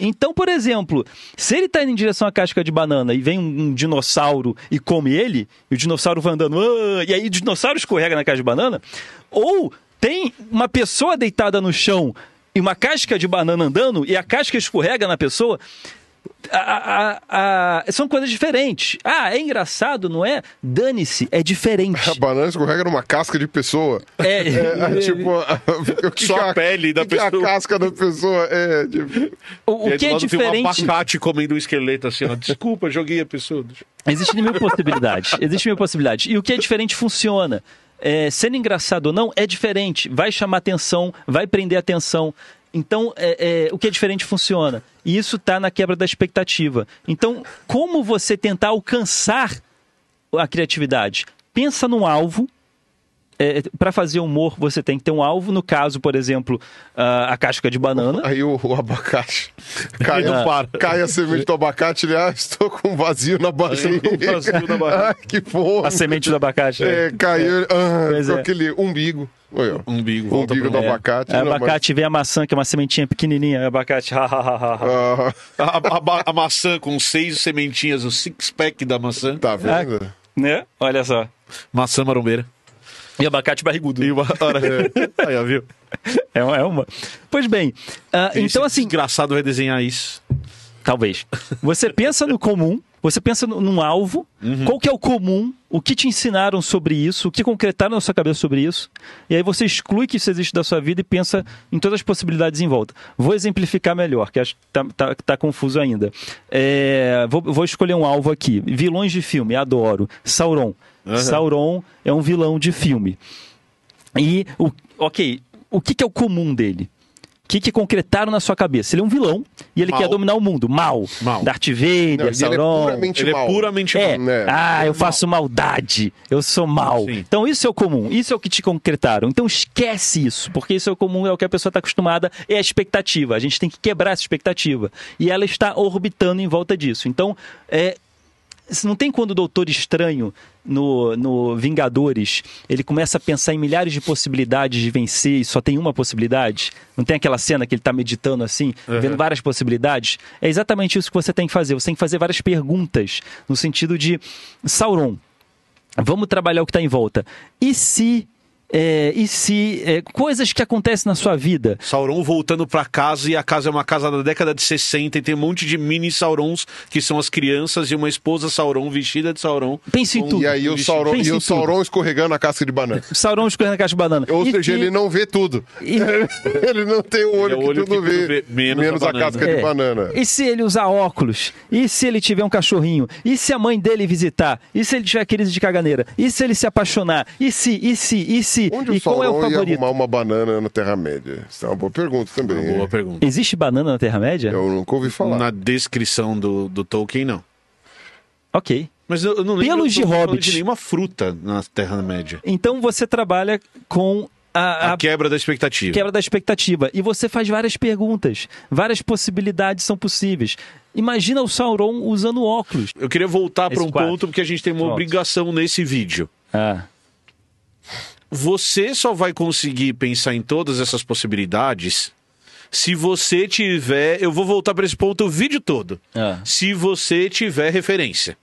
Então, por exemplo, se ele está indo em direção à casca de banana e vem um, um dinossauro e come ele, e o dinossauro vai andando, ah", e aí o dinossauro escorrega na casca de banana, ou tem uma pessoa deitada no chão e uma casca de banana andando e a casca escorrega na pessoa, a, a, a, são coisas diferentes. Ah, é engraçado, não é? Dane-se, é diferente. A banana escorrega numa é casca de pessoa. É, é, é tipo, só é a pele da é pessoa. A casca da pessoa. É, tipo... O, o que é diferente. Tem um abacate comendo um esqueleto assim, ó. Desculpa, joguei a pessoa. Existe mil possibilidades. Existe mil possibilidades. E o que é diferente funciona. É, sendo engraçado ou não, é diferente. Vai chamar atenção, vai prender atenção. Então, é, é, o que é diferente funciona. E isso está na quebra da expectativa. Então, como você tentar alcançar a criatividade? Pensa num alvo. É, para fazer humor, você tem que ter um alvo. No caso, por exemplo, a, a casca de banana. Aí o, o abacate. Cai, ah. para. cai a semente do abacate, ele, ah, estou com vazio na barriga. Estou com vazio na barriga. que porra. A semente do abacate. É, é caiu, ah, com é. aquele umbigo. Olha, umbigo. O umbigo do é. abacate. É, não, né, abacate mas... vem a maçã, que é uma sementinha pequenininha. É abacate. ah, a, a, a, maçã com seis sementinhas, o six-pack da maçã. Tá vendo? É, né? Olha só. Maçã marombeira. E abacate barrigudo. E uma... é. Aí, ó, viu? É uma, é uma. Pois bem, uh, então assim... Engraçado vai desenhar isso. Talvez. Você pensa no comum você pensa num alvo, uhum. qual que é o comum, o que te ensinaram sobre isso, o que concretaram na sua cabeça sobre isso, e aí você exclui que isso existe da sua vida e pensa em todas as possibilidades em volta. Vou exemplificar melhor, que acho que tá, tá, tá confuso ainda. É, vou, vou escolher um alvo aqui. Vilões de filme, adoro. Sauron. Uhum. Sauron é um vilão de filme. E, o, ok, o que, que, é o comum dele? que, que concretaram na sua cabeça? Ele é um vilão e ele mal. quer dominar o mundo. Mal. mal. Darth Vader, Não, Sauron. Ele é puramente ele é mal. É puramente é. mal. É. Ah, eu faço maldade. Eu sou mal. Sim. Então isso é o comum. Isso é o que te concretaram. Então esquece isso, porque isso é o comum, é o que a pessoa está acostumada, é a expectativa. A gente tem que quebrar essa expectativa. E ela está orbitando em volta disso. Então, é não tem quando o Doutor Estranho no, no Vingadores ele começa a pensar em milhares de possibilidades de vencer e só tem uma possibilidade? Não tem aquela cena que ele está meditando assim, uhum. vendo várias possibilidades? É exatamente isso que você tem que fazer. Você tem que fazer várias perguntas no sentido de Sauron. Vamos trabalhar o que está em volta. E se é, e se é, coisas que acontecem na sua vida. Sauron voltando para casa e a casa é uma casa da década de 60 e tem um monte de mini Saurons que são as crianças e uma esposa Sauron vestida de Sauron. Pense em tudo. E aí o Sauron, e o Sauron escorregando a casca de banana. Sauron escorregando a casca de banana. Ou seja, ele não vê tudo. E... ele não tem o é olho, é o olho que tudo que vê, vê, menos, menos a, a casca de é. banana. E se ele usar óculos? E se ele tiver um cachorrinho? E se a mãe dele visitar? E se ele tiver crise de caganeira? E se ele se apaixonar? E se, e se, e se? se. Onde e o qual é o favorito? arrumar uma banana na Terra-média? Isso é uma boa pergunta também. Uma boa pergunta. Existe banana na Terra-média? Eu nunca ouvi falar. Na descrição do, do Tolkien, não. Ok. Mas eu, eu não lembro Pelos de Hobbit. de nenhuma fruta na Terra-média. Então você trabalha com a, a, a, quebra da expectativa. Quebra da expectativa. E você faz várias perguntas. Várias possibilidades são possíveis. Imagina o Sauron usando óculos. Eu queria voltar para um quatro. ponto, porque a gente tem uma Pronto. obrigação nesse vídeo. Ah você só vai conseguir pensar em todas essas possibilidades se você tiver. Eu vou voltar para esse ponto o vídeo todo. É. Se você tiver referência.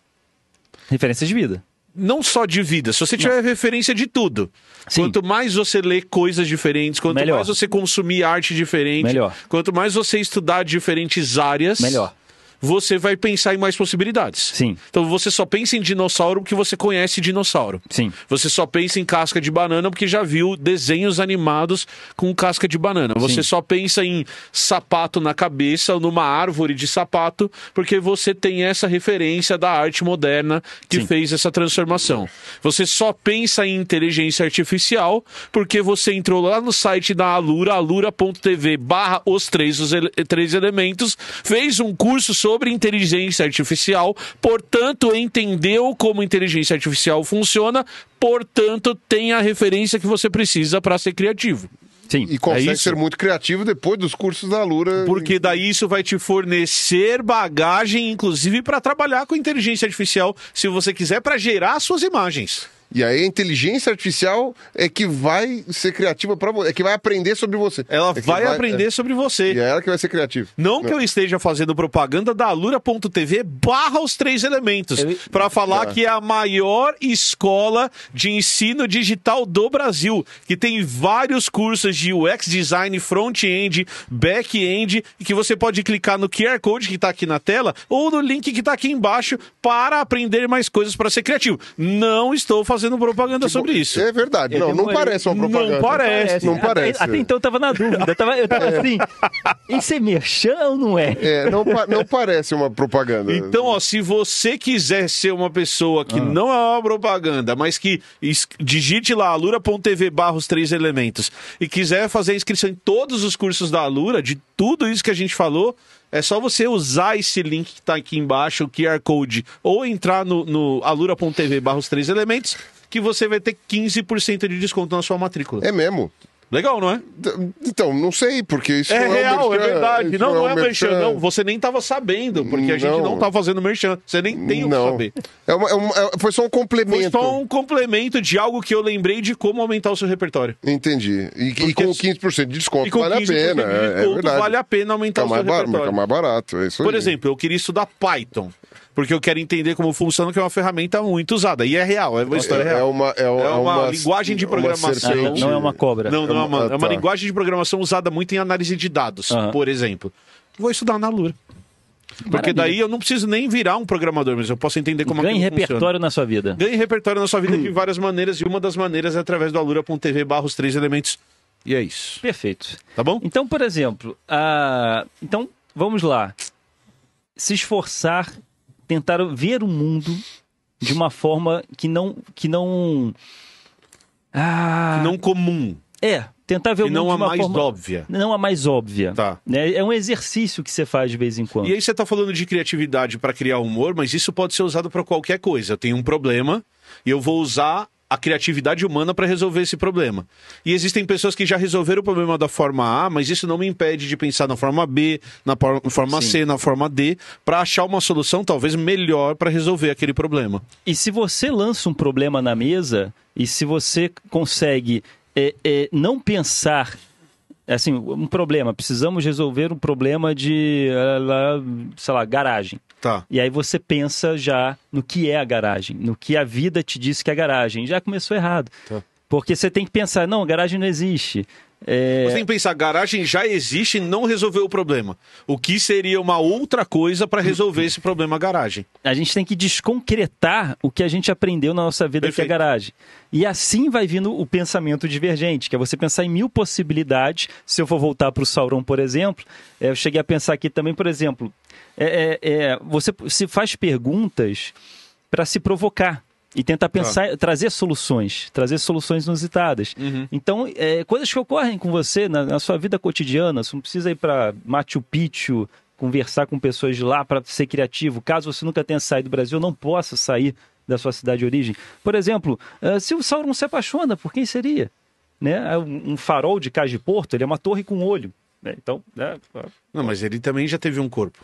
Referência de vida. Não só de vida, se você tiver Não. referência de tudo. Sim. Quanto mais você ler coisas diferentes, quanto Melhor. mais você consumir arte diferente, Melhor. quanto mais você estudar diferentes áreas. Melhor você vai pensar em mais possibilidades. Sim. Então você só pensa em dinossauro porque você conhece dinossauro. Sim. Você só pensa em casca de banana porque já viu desenhos animados com casca de banana. Você Sim. só pensa em sapato na cabeça ou numa árvore de sapato porque você tem essa referência da arte moderna que Sim. fez essa transformação. Você só pensa em inteligência artificial porque você entrou lá no site da Alura, alura.tv barra os três, os ele, três elementos, fez um curso sobre sobre inteligência artificial, portanto, entendeu como inteligência artificial funciona, portanto, tem a referência que você precisa para ser criativo. Sim, e consegue é ser muito criativo depois dos cursos da Lura. Porque daí isso vai te fornecer bagagem, inclusive, para trabalhar com inteligência artificial, se você quiser, para gerar suas imagens. E aí a inteligência artificial é que vai ser criativa para você, é que vai aprender sobre você. Ela é vai, vai, aprender é... sobre você. E é ela que vai ser criativa. Não, Não, é. que eu esteja fazendo propaganda da alura.tv barra os três elementos, para falar é. que é a maior escola de ensino digital do Brasil, que tem vários cursos de UX design, front-end, back-end, e que você pode clicar no QR Code que está aqui na tela ou no link que está aqui embaixo para aprender mais coisas para ser criativo. Não estou fazendo fazendo propaganda tipo, sobre isso. É verdade. Eu não, não é, parece uma propaganda. Não parece. Não parece. Até, até, então eu tava na dúvida. Eu tava, eu tava é. assim, isso é merchan ou não é? É, não, não parece uma propaganda. Então, ó, se você quiser ser uma pessoa que ah. não é uma propaganda, mas que digite lá alura.tv barros três elementos e quiser fazer inscrição em todos os cursos da Alura, de tudo isso que a gente falou, é só você usar esse link que está aqui embaixo, o QR Code, ou entrar no, no alura.tv barra os três elementos, que você vai ter 15% de desconto na sua matrícula. É mesmo? Legal, não é? Então, não sei, porque isso é não é real, é, merchan, é verdade. Não, não é, é merchan, merchan, não. Você nem estava sabendo, porque a gente não, não tá fazendo merchan. Você nem tem não. o que saber. É uma, é uma, é, foi só um complemento. Foi só um complemento de algo que eu lembrei de como aumentar o seu repertório. Entendi. E, e com 15% de desconto vale a pena. De é, é desconto, é verdade. Vale a pena aumentar o seu repertório. Fica mais barato, é isso Por aí. exemplo, eu queria estudar Python porque eu quero entender como funciona, que é uma ferramenta muito usada. E é real, é uma é, história é, real. É uma, é, é uma, uma, linguagem de programação. Não, não, é uma cobra. Não, não é, é uma, é uma tá. linguagem de programação usada muito em análise de dados, uhum. por exemplo. Vou estudar na Lura. Maravilha. Porque daí eu não preciso nem virar um programador, mas eu posso entender como é Ganhe repertório funciona. na sua vida. Ganhe repertório na sua vida de hum. várias maneiras, e uma das maneiras é através do alura.tv barra os três elementos. E é isso. Perfeito. Tá bom? Então, por exemplo, uh... então vamos lá. Se esforçar tentar ver o mundo de uma forma que não. Que não. Ah, que não comum. É, tentar ver o mundo. E não a mais forma... óbvia. Não a mais óbvia. Tá. Né? É um exercício que você faz de vez em quando. E aí você está falando de criatividade para criar humor, mas isso pode ser usado para qualquer coisa. Eu tenho um problema e eu vou usar a criatividade humana para resolver esse problema. E existem pessoas que já resolveram o problema da forma A, mas isso não me impede de pensar na forma B, na forma Sim. C, na forma D, para achar uma solução talvez melhor para resolver aquele problema. E se você lança um problema na mesa e se você consegue é, é, não pensar é assim, um problema, precisamos resolver um problema de, eh, sei lá, garagem. Tá. E aí você pensa já no que é a garagem, no que a vida te disse que é a garagem. Já começou errado. Tá. Porque você tem que pensar, não, garagem não existe. É... Você tem que pensar, garagem já existe e não resolveu o problema. O que seria uma outra coisa para resolver esse problema garagem? A gente tem que desconcretar o que a gente aprendeu na nossa vida Perfeito. que é garagem. E assim vai vindo o pensamento divergente, que é você pensar em mil possibilidades. Se eu for voltar para o Sauron, por exemplo, é, eu cheguei a pensar aqui também, por exemplo, é, é, é você se faz perguntas para se provocar e tentar tá. pensar, ah. trazer soluções, trazer soluções inusitadas. Uhum. Então, é, coisas que ocorrem com você na, na, sua vida cotidiana, você não precisa ir para Machu Picchu conversar com pessoas de lá para ser criativo. Caso você nunca tenha saído do Brasil, não possa sair da sua cidade de origem. Por exemplo, uh, se o Sauron se apaixona, por quem seria? Né? É um farol de Cais de Porto, ele é uma torre com olho. Né? Então, né? Não, mas ele também já teve um corpo.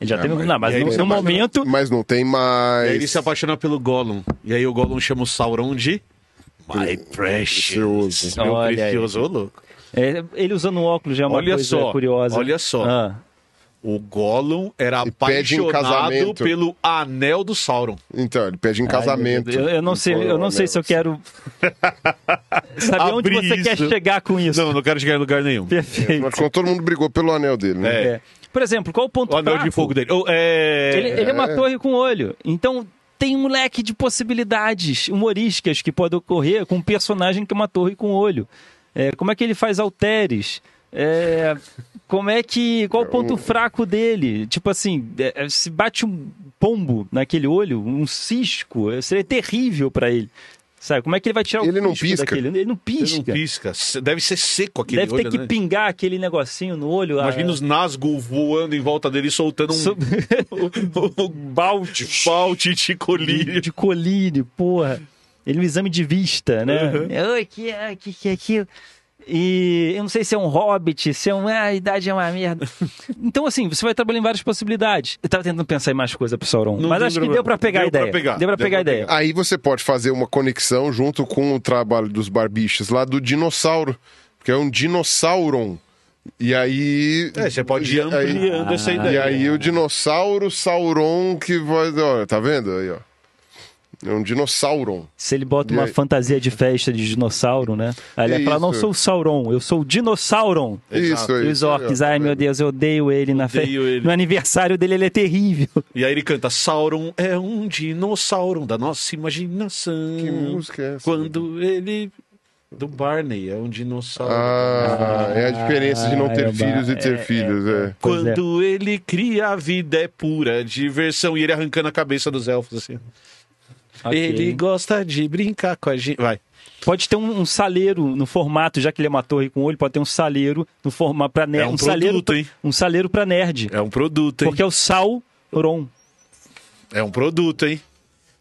Ele já é, teve mas, um, não, mas no, momento. Mas não tem mais. ele se apaixona pelo Gollum. E aí o Gollum chama o Sauron de. My Precious. Meu Olha precioso, aí. louco. É, ele usando um óculos já é uma olha coisa só, curiosa. Olha só. Ah. O Gollum era ele apaixonado pelo anel do Sauron. Então, ele pede em casamento. Ai, eu, eu, não sei, eu não sei se eu quero. Saber onde você isso. quer chegar com isso. Não, não quero chegar em lugar nenhum. Perfeito. Mas todo mundo brigou pelo anel dele, né? é. é. Por exemplo, qual o ponto o anel fraco? de fogo dele? Oh, é... Ele, ele é. é uma torre com olho. Então, tem um leque de possibilidades humorísticas que pode ocorrer com um personagem que é uma torre com olho. É, como é que ele faz alteres? É, como é que. Qual o é, ponto fraco dele? Tipo assim, é, é, se bate um pombo naquele olho, um cisco, seria terrível para ele. Sabe, como é que ele vai tirar ele o não pisca. daquele? Ele não pisca. Ele não pisca. Deve ser seco aquele Deve olho, Deve ter que né? pingar aquele negocinho no olho. Imagina a... os Nazgûl voando em volta dele, soltando um... So... um balde. balde de colírio. De colírio, porra. Ele um exame de vista, né? Uhum. Oi, que, ah, que, que, que... E eu não sei se é um hobbit, se é um. Ah, a idade é uma merda. então, assim, você vai trabalhar em várias possibilidades. Eu tava tentando pensar em mais coisa pro Sauron, não mas acho problema. que deu pra pegar deu a ideia. Pra pegar. Deu pra deu pegar a ideia. Aí você pode fazer uma conexão junto com o trabalho dos barbichos lá do dinossauro, porque é um dinossauron. E aí. É, você pode ir ampliando aí, ah. essa ideia. E aí o dinossauro Sauron que vai. Olha, tá vendo aí, ó. É um dinossauro. Se ele bota e uma aí... fantasia de festa de dinossauro, né? Aí ele é fala, não sou o Sauron, eu sou o Dinossauro. Isso, isso. É e os orcs, ai meu Deus, eu odeio ele na festa. Ele. No aniversário dele ele é terrível. E aí ele canta, Sauron é um dinossauro da nossa imaginação. Que música é essa? Quando ele... Do Barney, é um dinossauro. Ah, é a diferença de não ah, ter é filhos e ter é, filhos, é. é. Quando ele cria, a vida é pura diversão. E ele arrancando a cabeça dos elfos, assim. Okay. Ele gosta de brincar com a gente. Vai. Pode ter um, um saleiro no formato, já que ele é uma torre com olho, pode ter um saleiro no formato para nerd. É um, um produto, saleiro, hein? Um saleiro para nerd. É um produto, hein? Porque é o Sauron. É um produto, hein?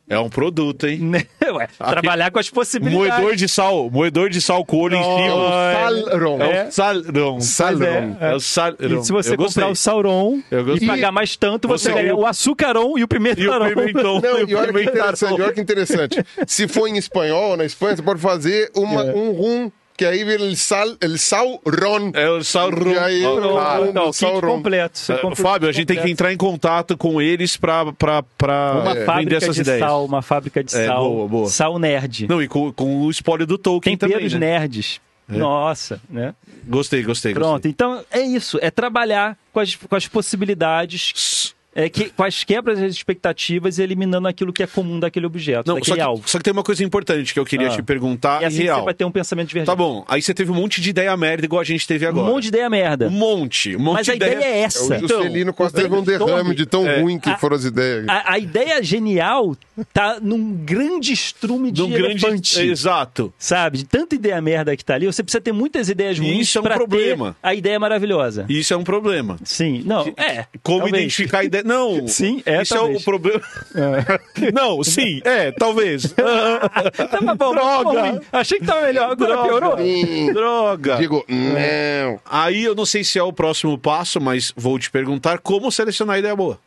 É um produto, hein? Né? Ué, trabalhar com as possibilidades. Moedor de sal, moedor de sal com olho oh, em cima. Salron. É. é o Salron. Salron. É, é. é o Salron. E se você eu comprar gostei. o Sauron e pagar mais tanto, você, ganha é o açucaron e o primeiro E o pimentão. Não, e olha que interessante, olha que interessante. se for em espanhol, na Espanha, você pode fazer uma, é. um rum que aí vira el, sal, el Sauron. É o Sauron. E aí, ah, cara, não, Sauron. É, completo. Fábio, a gente completo. tem que entrar em contato com eles pra, pra, pra uma é. fábrica essas de ideias. Sal, uma fábrica de é, sal. Boa, boa. Sal nerd. Não, e com, com o spoiler do Tolkien Temperos também, né? nerds. É. Nossa, né? Gostei, gostei, Pronto, gostei. então é isso. É trabalhar com as, com as possibilidades é, que, quaisquer as expectativas e eliminando aquilo que é comum daquele objeto, Não, daquele só que, alvo. Só que tem uma coisa importante que eu queria ah. te perguntar. E assim real. você vai ter um pensamento divergente. Tá bom, aí você teve um monte de ideia merda igual a gente teve agora. Um monte de ideia merda Um monte, um monte Mas a ideia... ideia é essa. É o então, Celino quase teve um derrame de tão é. ruim que a, foram as ideias. A, a, ideia genial tá num grande estrume de num elefante. Grande, exato. Sabe? De tanta ideia merda que tá ali, você precisa ter muitas ideias ruins Isso é um problema. a ideia maravilhosa. Isso é um problema. Sim, não, é. Como talvez. identificar a ideia não. Sim, é. Isso talvez. é o problema. É. Não, sim, é, talvez. tava tá, tá bom, droga. Achei que tava melhor. Agora droga. piorou. Sim. Droga. Digo, é. não. Aí eu não sei se é o próximo passo, mas vou te perguntar como selecionar a ideia boa.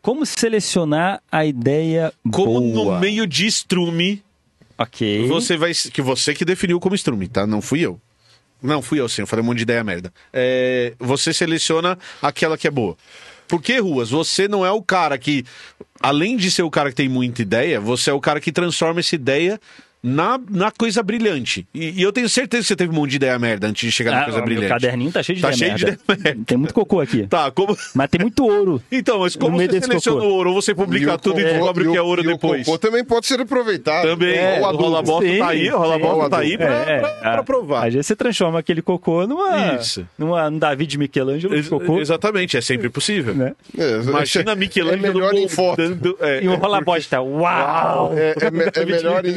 Como selecionar a ideia como boa? Como no meio de estrume. Ok. Você vai. Que você que definiu como estrume, tá? Não fui eu. Não, fui eu sim, eu falei um monte de ideia merda. É, você seleciona aquela que é boa. Porque, Ruas, você não é o cara que, além de ser o cara que tem muita ideia, você é o cara que transforma essa ideia na, na coisa brilhante. E, e, eu tenho certeza que você teve um monte de ideia merda antes de chegar ah, na coisa brilhante. O caderninho tá cheio de tá ideia cheio merda. De ideia merda. Tem muito cocô aqui. Tá, como... Mas tem muito ouro. Então, mas como você seleciona o ouro? Ou você publica tudo e é, descobre o que é ouro depois? O cocô também pode ser aproveitado. Também. É, o rola bosta tá aí, o rola bosta tá aí pra, é, pra, pra, pra é. provar. Às vezes você transforma aquele cocô numa, Isso. numa David Davi de Michelangelo de cocô. Exatamente, é sempre possível. Né? É, é Imagina Michelangelo é melhor em foto. Dando, e o rola bosta, uau! É, melhor em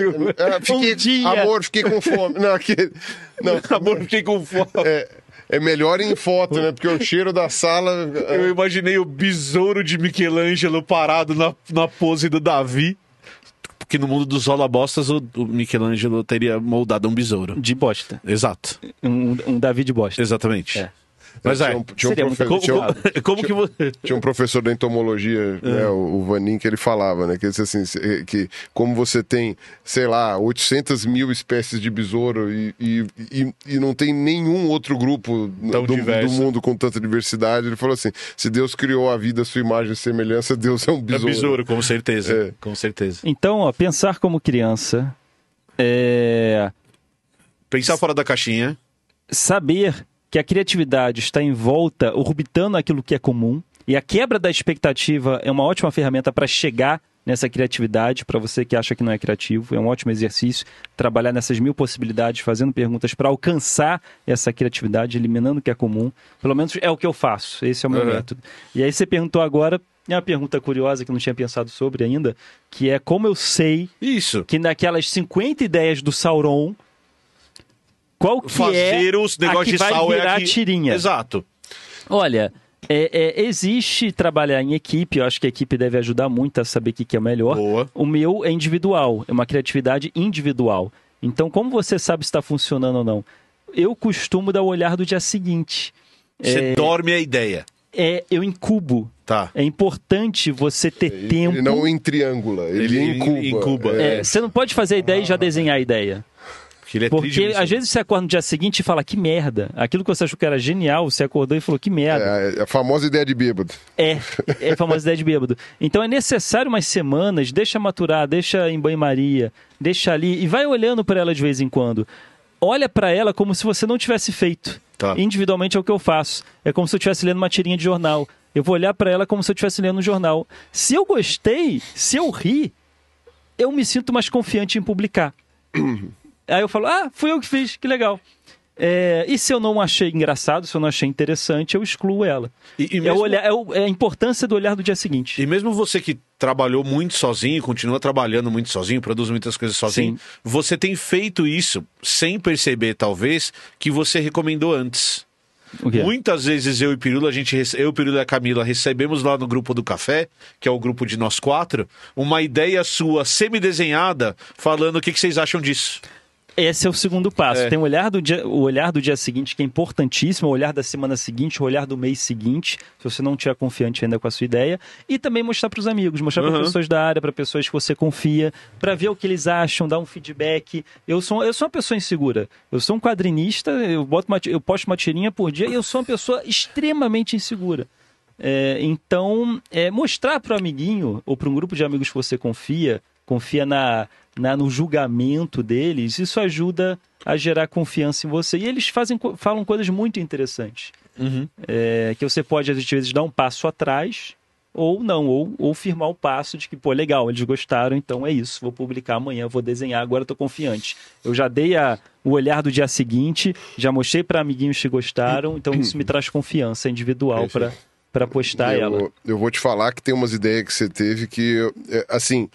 fiquei, um dia. Amor, fiquei com fome. Não, não. Amor, fiquei com fome. É, é melhor em foto, né? Porque o cheiro da sala. Eu é. imaginei o besouro de Michelangelo parado na, na pose do Davi. Porque no mundo dos holabostas, o, o Michelangelo teria moldado um besouro. De bosta. Exato. Um, um Davi de bosta. Exatamente. É. Mas é, tinha um, tinha um professor, como, como que você... tinha um professor de entomologia, é. né, o, o Vanin, que ele falava, né? Que disse assim, eh, que como você tem, sei lá, 800 mil espécies de besouro e, e, e, e não tem nenhum outro grupo do, do, mundo com tanta diversidade, ele falou assim: se Deus criou a vida, a sua imagem e semelhança, Deus é um besouro. É besouro, com certeza. É. Com certeza. Então, ó, pensar como criança é. Pensar fora da caixinha. Saber que a criatividade está em volta, orbitando aquilo que é comum, e a quebra da expectativa é uma ótima ferramenta para chegar nessa criatividade, para você que acha que não é criativo, é um ótimo exercício trabalhar nessas mil possibilidades, fazendo perguntas para alcançar essa criatividade, eliminando o que é comum. Pelo menos é o que eu faço, esse é o meu uhum. método. E aí você perguntou agora, é uma pergunta curiosa que eu não tinha pensado sobre ainda, que é como eu sei Isso. que naquelas 50 ideias do Sauron qual que é fazer é os negócios de vai virar é a que... tirinha. Exato. Olha, é, é, existe trabalhar em equipe, eu acho que a equipe deve ajudar muito a saber o que, que é melhor. Boa. O meu é individual, é uma criatividade individual. Então, como você sabe se está funcionando ou não? Eu costumo dar o olhar do dia seguinte. Você é... dorme a ideia. É, eu incubo. Tá. É importante você ter ele, tempo. Ele não em triângulo, ele, ele incuba. incuba. É, é. você não pode fazer a ideia ah. e já ah, desenhar a ideia. Porque, ele é Porque ele, às vezes você acorda no dia seguinte e fala, que merda. Aquilo que você achou que era genial, você acordou e falou, que merda. É, é, a famosa ideia de bêbado. É, é a famosa ideia de bêbado. Então é necessário umas semanas, deixa maturar, deixa em banho-maria, deixa ali e vai olhando para ela de vez em quando. Olha para ela como se você não tivesse feito. Tá. Individualmente é o que eu faço. É como se eu estivesse lendo uma tirinha de jornal. Eu vou olhar para ela como se eu estivesse lendo um jornal. Se eu gostei, se eu ri, eu me sinto mais confiante em publicar. Aí eu falo, ah, fui eu que fiz, que legal. É, e se eu não achei engraçado, se eu não achei interessante, eu excluo ela. E, e é mesmo... é, olhar, é, o, é, a importância do olhar do dia seguinte. E mesmo você que trabalhou muito sozinho, continua trabalhando muito sozinho, produz muitas coisas sozinho, Sim. você tem feito isso sem perceber, talvez, que você recomendou antes. Muitas vezes eu e Pirula, a gente, eu, Pirula e a Camila recebemos lá no grupo do café, que é o grupo de nós quatro, uma ideia sua semi-desenhada falando o que, que vocês acham disso. Esse é o segundo passo. É. Tem o olhar, do dia, o olhar do dia seguinte, que é importantíssimo, o olhar da semana seguinte, o olhar do mês seguinte, se você não estiver confiante ainda com a sua ideia. E também mostrar para os amigos, mostrar uhum. para pessoas da área, para pessoas que você confia, para ver o que eles acham, dar um feedback. Eu sou, eu sou uma pessoa insegura. Eu sou um quadrinista, eu, boto uma, eu posto uma tirinha por dia e eu sou uma pessoa extremamente insegura. É, então, é, mostrar para o amiguinho ou para um grupo de amigos que você confia, confia na, né, no julgamento deles, isso ajuda a gerar confiança em você. E eles fazem, falam coisas muito interessantes. Uhum. É, que você pode, às vezes, dar um passo atrás ou não, ou, ou firmar o passo de que, pô, legal, eles gostaram, então é isso, vou publicar amanhã, vou desenhar, agora estou confiante. Eu já dei a, o olhar do dia seguinte, já mostrei para amiguinhos que gostaram, então isso me traz confiança individual para para postar eu, ela. Eu vou te falar que tem umas ideias que você teve que, eh, assim,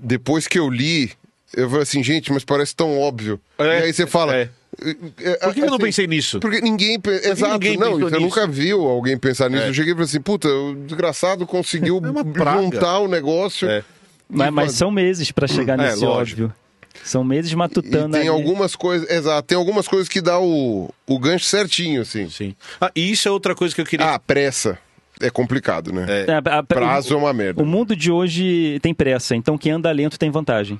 depois que eu li, eu falei assim, gente, mas parece tão óbvio. É, e aí você fala. É. é, é, é Por que, assim, eu não assim, pensei nisso? Porque ninguém. Porque exato, ninguém não, você eu nunca vi alguém pensar nisso. É. Eu cheguei e falei assim, puta, o desgraçado conseguiu montar o um negócio. Mas, mas, são meses para chegar nesse lógico. óbvio. São meses matutando. E tem ali. algumas coisas, exato, tem algumas coisas que dá o, o gancho certinho, assim. Sim. Ah, e isso é outra coisa que eu queria. Ah, pressa é complicado, né? É. é Prazo é uma merda. O mundo de hoje tem pressa, então quem anda lento tem vantagem.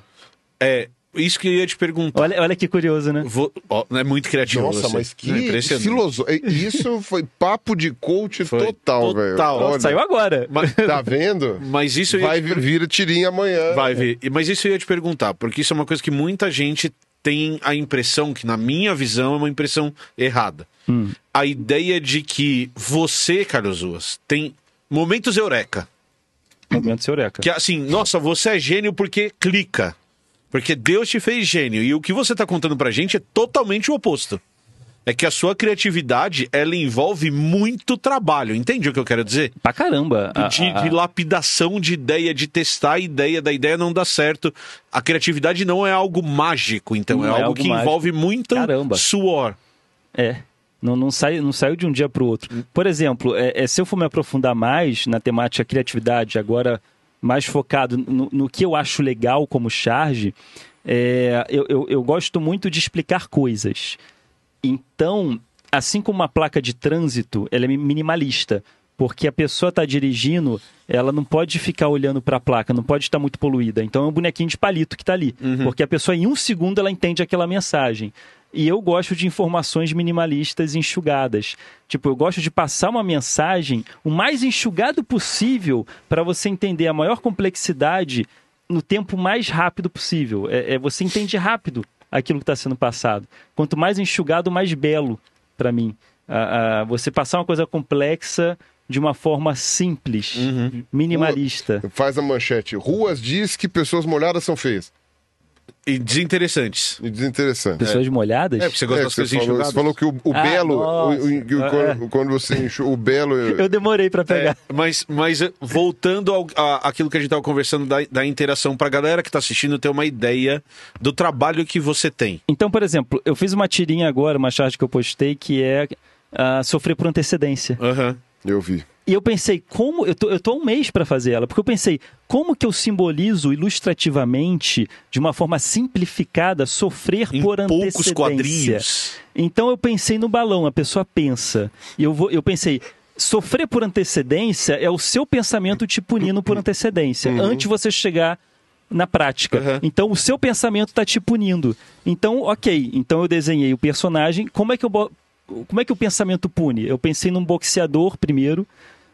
É, isso que eu ia te perguntar. Olha, olha que curioso, né? Vou, ó, é muito criativo. Nossa, você. mas que é filosofia. É, isso foi papo de coach foi total, velho. Total. saiu agora. Mas, tá vendo? Mas isso Vai te... vir, vir tirinha amanhã. Vai vir. Mas isso eu ia te perguntar, porque isso é uma coisa que muita gente tem a impressão, que na minha visão é uma impressão errada. Hum. A ideia de que você, Carlos Ruas, tem momentos eureka. Momentos eureka. Que é assim, nossa, você é gênio porque clica. Porque Deus te fez gênio. E o que você está contando pra gente é totalmente o oposto é que a sua criatividade, ela envolve muito trabalho. Entende o que eu quero dizer? Pra caramba. De, a, a... de ah, ah, ah. lapidação de ideia, de testar a ideia, da ideia não dá certo. A criatividade não é algo mágico, então. Não é, é algo, é algo que mágico. envolve muito caramba. suor. É. Não, não, sai, não saiu de um dia para o outro. Por exemplo, é, é, se eu for me aprofundar mais na temática criatividade, agora mais focado no, no que eu acho legal como charge, é, eu, eu, eu, gosto muito de explicar coisas. Então, assim como uma placa de trânsito, ela é minimalista porque a pessoa está dirigindo, ela não pode ficar olhando para a placa, não pode estar muito poluída. Então é um bonequinho de palito que está ali, uhum. porque a pessoa em um segundo ela entende aquela mensagem. E eu gosto de informações minimalistas enxugadas. Tipo, eu gosto de passar uma mensagem o mais enxugado possível para você entender a maior complexidade no tempo mais rápido possível. É, é você entende rápido aquilo que está sendo passado. Quanto mais enxugado, mais belo para mim. Ah, ah, você passar uma coisa complexa de uma forma simples, uhum. minimalista. Faz a manchete. Ruas diz que pessoas molhadas são feias. E desinteressantes. E desinteressantes. Pessoas é. molhadas? É, porque você gosta é, das coisas falou, Você falou que o, o ah, belo, o, o, ah, quando, é. quando, você enxou, o belo... Eu demorei para é, pegar. É, mas, mas eh, voltando ao, aquilo que a gente estava conversando da, da interação, para a galera que está assistindo ter uma ideia do trabalho que você tem. Então, por exemplo, eu fiz uma tirinha agora, uma charge que eu postei, que é uh, sofrer por antecedência. Aham. Uhum. Eu vi. E eu pensei, como. Eu tô, eu tô um mês para fazer ela, porque eu pensei, como que eu simbolizo ilustrativamente, de uma forma simplificada, sofrer em por poucos antecedência? quadrinhos. Então eu pensei no balão, a pessoa pensa. E eu, vou, eu pensei, sofrer por antecedência é o seu pensamento te punindo por antecedência, uhum. antes você chegar na prática. Uhum. Então o seu pensamento está te punindo. Então, ok, então eu desenhei o personagem. Como é que eu como é que o pensamento pune? Eu pensei num boxeador primeiro,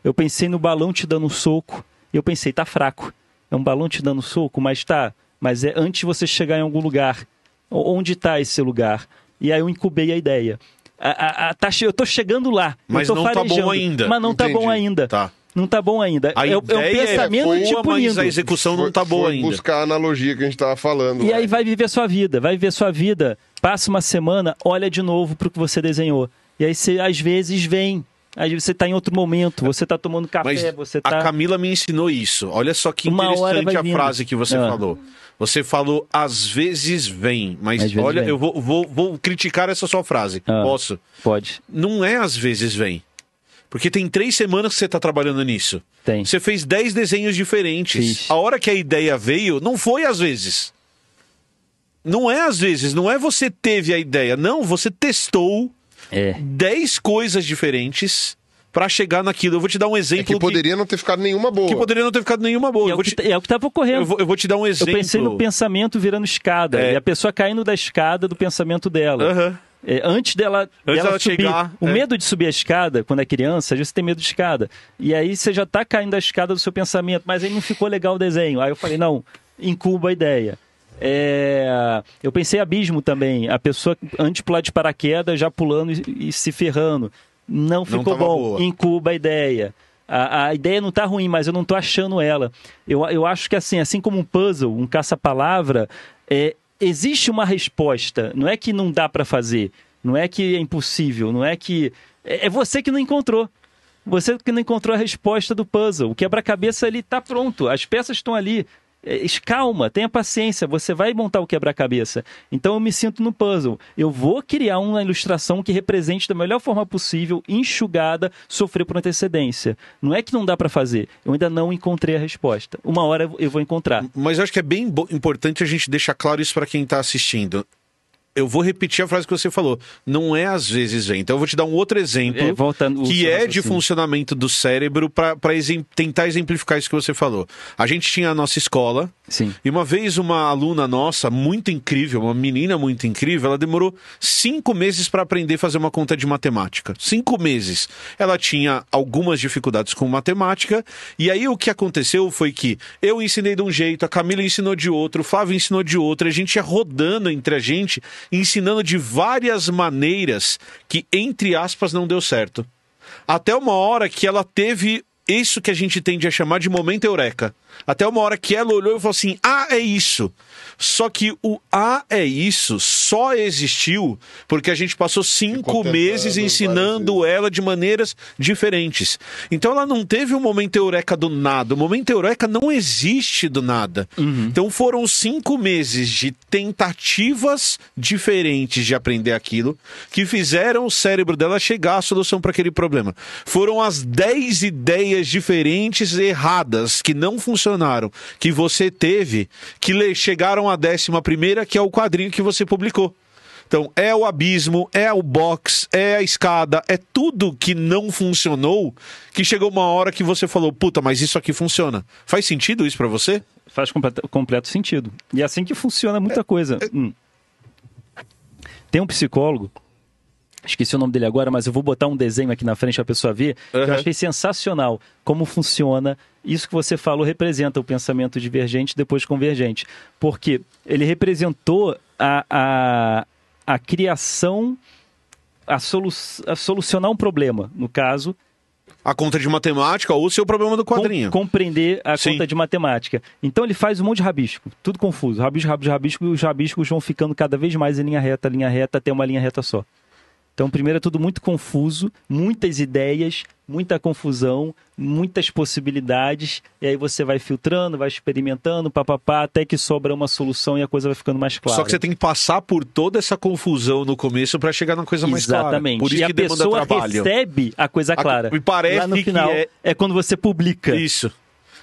eu pensei no balão te dando um soco. E eu pensei, tá fraco. É um balão te dando um soco, mas tá. Mas é antes de você chegar em algum lugar. Onde está esse lugar? E aí eu incubei a ideia. A, a, a tá, eu tô chegando lá. Mas não farejando, tá bom ainda. Mas não Entendi. tá bom ainda. Tá não tá bom ainda. A é, é um pensamento é boa, tipo mas a execução não tá boa ainda. buscar a analogia que a gente tava falando. E aí vai viver sua vida, vai viver sua vida. Passa uma semana, olha de novo pro que você desenhou. E aí você às vezes vem Aí você está em outro momento, você está tomando café, Mas você tá... A Camila me ensinou isso. Olha só que Uma interessante a vindo. frase que você ah. falou. Você falou, às vezes vem, mas vezes olha, vem. eu vou, vou, vou, criticar essa sua frase. Ah, Posso? Pode. Não é às vezes vem. Porque tem três semanas que você está trabalhando nisso. Tem. Você fez dez desenhos diferentes. Fiz. A hora que a ideia veio, não foi às vezes. Não é às vezes, não é você teve a ideia. Não, você testou é. Dez coisas diferentes para chegar naquilo. Eu vou te dar um é exemplo. É que poderia não ter ficado nenhuma boa. Que poderia não ter ficado nenhuma boa. É, tá- é, o, que, te... é o que ocorrendo. Eu vou, eu vou, te dar um exemplo. Eu pensei no pensamento virando escada. É. E a pessoa caindo da escada do pensamento dela. Uhum. É, antes dela, antes dela, dela subir. Chegar, o é. medo de subir a escada, quando é criança, você tem medo de escada. E aí você já está caindo da escada do seu pensamento, mas aí não ficou legal o desenho. Aí eu falei, não, incuba a ideia. É, eu pensei abismo também, a pessoa antes de pular de paraquedas já pulando e, e se ferrando. Não, não ficou bom. Incuba a ideia. A, a, ideia não está ruim, mas eu não estou achando ela. Eu, eu acho que assim, assim como um puzzle, um caça-palavra, é, existe uma resposta. Não é que não dá para fazer, não é que é impossível, não é que é, é você que não encontrou. Você que não encontrou a resposta do puzzle. O quebra-cabeça ele está pronto, as peças estão ali. É, calma, tenha paciência, você vai montar o quebra-cabeça. Então eu me sinto no puzzle. Eu vou criar uma ilustração que represente da melhor forma possível, enxugada, sofrer por antecedência. Não é que não dá para fazer, eu ainda não encontrei a resposta. Uma hora eu vou encontrar. Mas eu acho que é bem importante a gente deixar claro isso para quem está assistindo eu vou repetir a frase que você falou. Não é às vezes vem. Então eu vou te dar um outro exemplo é, voltando, que é de funcionamento do cérebro para exem tentar exemplificar isso que você falou. A gente tinha a nossa escola Sim. e uma vez uma aluna nossa muito incrível, uma menina muito incrível, ela demorou cinco meses para aprender a fazer uma conta de matemática. Cinco meses. Ela tinha algumas dificuldades com matemática e aí o que aconteceu foi que eu ensinei de um jeito, a Camila ensinou de outro, o Flávio ensinou de outro, a gente ia rodando entre a gente ensinando de várias maneiras que, entre aspas, não deu certo. Até uma hora que ela teve isso que a gente tende a chamar de momento eureka. Até uma hora que ela olhou e falou assim: Ah, é isso. Só que o A é isso só existiu porque a gente passou cinco meses ensinando ela de maneiras diferentes. Então ela não teve um momento eureka do nada. O momento eureka não existe do nada. Uhum. Então foram cinco meses de tentativas diferentes de aprender aquilo que fizeram o cérebro dela chegar à solução para aquele problema. Foram as dez ideias diferentes erradas que não funcionaram que você teve que chegaram a décima primeira, que é o quadrinho que você publicou. Então, é o abismo, é o box, é a escada, é tudo que não funcionou, que chegou uma hora que você falou, puta, mas isso aqui funciona. Faz sentido isso para você? Faz completo, completo, sentido. E é assim que funciona muita é, coisa. É... Hum. Tem um psicólogo, esqueci o nome dele agora, mas eu vou botar um desenho aqui na frente pra pessoa ver, uhum. eu achei sensacional como funciona isso que você falou representa o pensamento divergente depois convergente. Porque ele representou a, a, a criação, a, solu, a solucionar um problema, no caso. A conta de matemática ou o seu problema do quadrinho. Com, compreender a Sim. conta de matemática. Então ele faz um monte de rabisco, tudo confuso. Rabisco, rabisco, rabisco, e os rabiscos vão ficando cada vez mais em linha reta, linha reta, até uma linha reta só. Então, primeiro é tudo muito confuso, muitas ideias, muita confusão, muitas possibilidades, e aí você vai filtrando, vai experimentando, papapá, até que sobra uma solução e a coisa vai ficando mais clara. Só que você tem que passar por toda essa confusão no começo para chegar na coisa mais clara. Exatamente. Por isso e que a demanda pessoa trabalho. recebe a coisa clara. A, me parece Lá no final é... é quando você publica. Isso.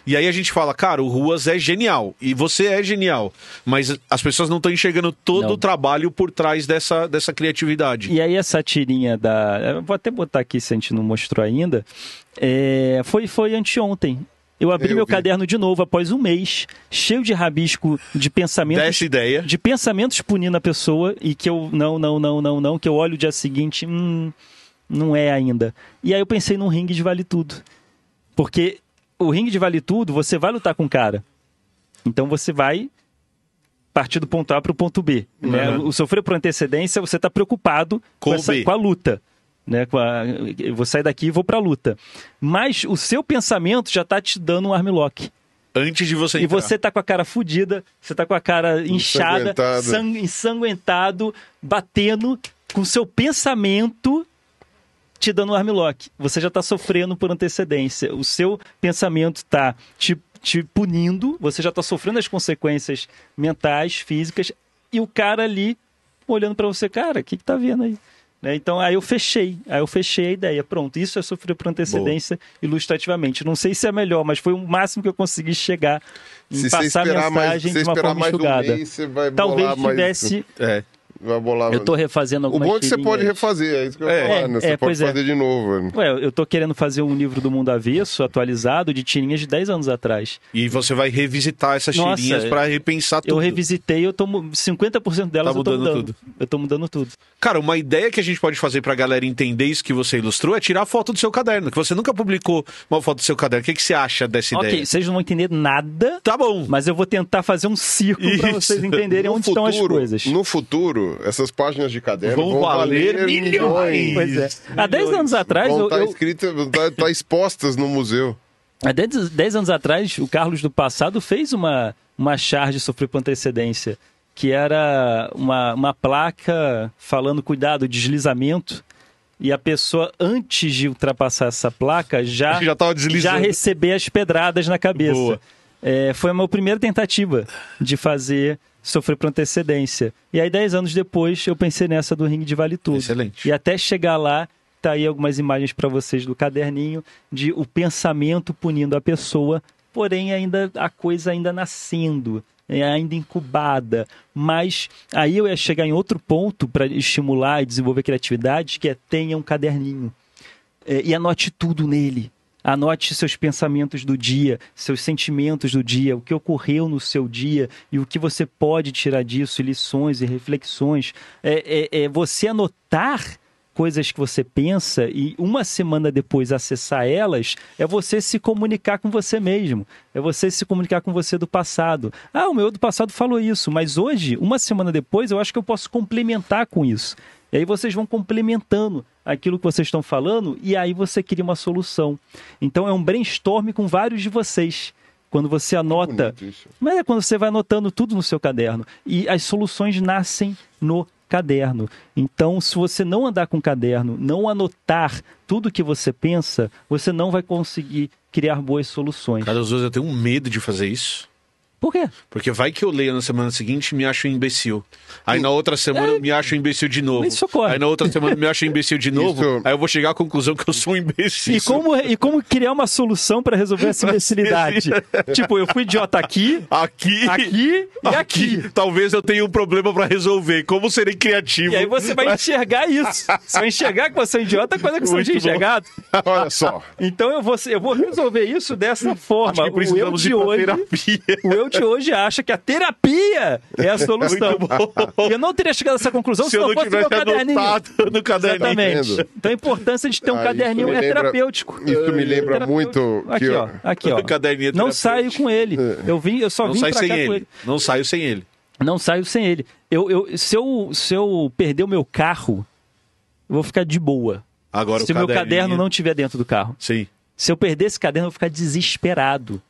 E aí a gente fala, cara, o Ruas é genial. E você é genial. Mas as pessoas não estão enxergando todo não. o trabalho por trás dessa, dessa criatividade. E aí essa tirinha da. vou até botar aqui se a gente não mostrou ainda. É... Foi, foi anteontem. Eu abri eu meu vi. caderno de novo após um mês, cheio de rabisco de pensamentos. Dessa ideia. De pensamentos punindo a pessoa e que eu. Não, não, não, não, não. Que eu olho o dia seguinte. Hum, não é ainda. E aí eu pensei num ringue de vale tudo. Porque o ringue de vale tudo, você vai lutar com o cara. Então você vai partir do ponto A para o ponto B. Né? Uhum. Né? O sofrer por antecedência, você está preocupado com, com, essa, com, a luta. Né? Com a, eu vou sair daqui e vou para a luta. Mas o seu pensamento já está te dando um armlock. Antes de você entrar. E você tá com a cara fodida, você tá com a cara inchada, ensanguentado, sang, ensanguentado batendo com seu pensamento te dando um armlock. Você já está sofrendo por antecedência. O seu pensamento está te, te punindo, você já está sofrendo as consequências mentais, físicas, e o cara ali olhando para você, cara, o que, que tá vendo aí? Né? Então, aí eu fechei, aí eu fechei a ideia. Pronto, isso é sofrer por antecedência Boa. ilustrativamente. Não sei se é melhor, mas foi o máximo que eu consegui chegar em se passar a mensagem mais, de uma forma mais enxugada. Um mês, Talvez tivesse. É vai bolar. Eu tô refazendo algumas O bom é que tirinhas. você pode refazer, é isso que eu é, falar, né? Você é, pode é. fazer é. de novo. Né? Ué, eu tô querendo fazer um livro do mundo avesso, atualizado, de tirinhas de 10 anos atrás. E você vai revisitar essas Nossa, tirinhas para repensar tudo. Eu revisitei, eu tô 50% delas tá mudando eu tô mudando. Tudo. Eu tô mudando tudo. Cara, uma ideia que a gente pode fazer pra galera entender isso que você ilustrou é tirar a foto do seu caderno, que você nunca publicou uma foto do seu caderno. O que, que você acha dessa ideia? Ok, vocês não vão entender nada. Tá bom. Mas eu vou tentar fazer um círculo para vocês entenderem no onde futuro, estão as coisas. No futuro, essas páginas de caderno vão, vão valer, valer, milhões. Pois é. Há 10 anos atrás. Vão eu... Tá escritas, tá, tá expostas no museu. Há 10 anos atrás, o Carlos do passado fez uma, uma charge sofrer por antecedência, que era uma, uma placa falando cuidado, deslizamento. E a pessoa, antes de ultrapassar essa placa, já, já, já receber as pedradas na cabeça. É, foi a minha primeira tentativa de fazer sofrer por antecedência. E aí, 10 anos depois, eu pensei nessa do ringue de Vale Tudo. Excelente. E até chegar lá, tá aí algumas imagens para vocês do caderninho de o pensamento punindo a pessoa, porém ainda a coisa ainda nascendo. É, ainda incubada, mas aí eu ia chegar em outro ponto para estimular e desenvolver criatividade, que é tenha um caderninho é, e anote tudo nele Anote seus pensamentos do dia, seus sentimentos do dia, o que ocorreu no seu dia e o que você pode tirar disso, lições e reflexões. É, é, é você anotar coisas que você pensa e uma semana depois acessar elas é você se comunicar com você mesmo, é você se comunicar com você do passado. Ah, o meu do passado falou isso, mas hoje, uma semana depois, eu acho que eu posso complementar com isso. E aí vocês vão complementando aquilo que vocês estão falando e aí você cria uma solução. Então é um brainstorm com vários de vocês. Quando você anota. Mas é quando você vai anotando tudo no seu caderno. E as soluções nascem no caderno. Então, se você não andar com caderno, não anotar tudo que você pensa, você não vai conseguir criar boas soluções. Cara, às vezes eu tenho um medo de fazer isso. Por quê? Porque vai que eu leio na semana seguinte e me acho um imbecil. Aí na outra semana eu me acho um imbecil de novo. Isso ocorre. Aí na outra semana eu me acho um imbecil de novo. Isso. Aí eu vou chegar à conclusão que eu sou um imbecil. E como, e como criar uma solução para resolver essa imbecilidade? tipo, eu fui idiota aqui, aqui, aqui e aqui. aqui. Talvez eu tenha um problema para resolver. Como serei criativo? E aí você vai enxergar isso. Você vai enxergar que você é um idiota quando que você é enxergado. Olha só. Então eu vou, eu vou resolver isso dessa forma. Acho que precisamos o eu de, de hoje, terapia. O eu gente hoje acha que a terapia é a solução. É eu não teria chegado a essa conclusão se, se eu não, não fosse meu caderninho. No caderninho. Exatamente. Então a importância de ter um ah, caderninho é lembra, terapêutico. Isso me lembra é muito aqui, eu... ó, aqui, ó. Caderninho é não saio com ele. É. Eu vim, eu só não vim pra cá ele. com ele. Não saio sem ele. Não saio sem ele. Eu, eu, se, eu, se eu perder o meu carro, eu vou ficar de boa. Agora, se o meu caderno não tiver dentro do carro. Sim. Se eu perder esse caderno, eu vou ficar desesperado.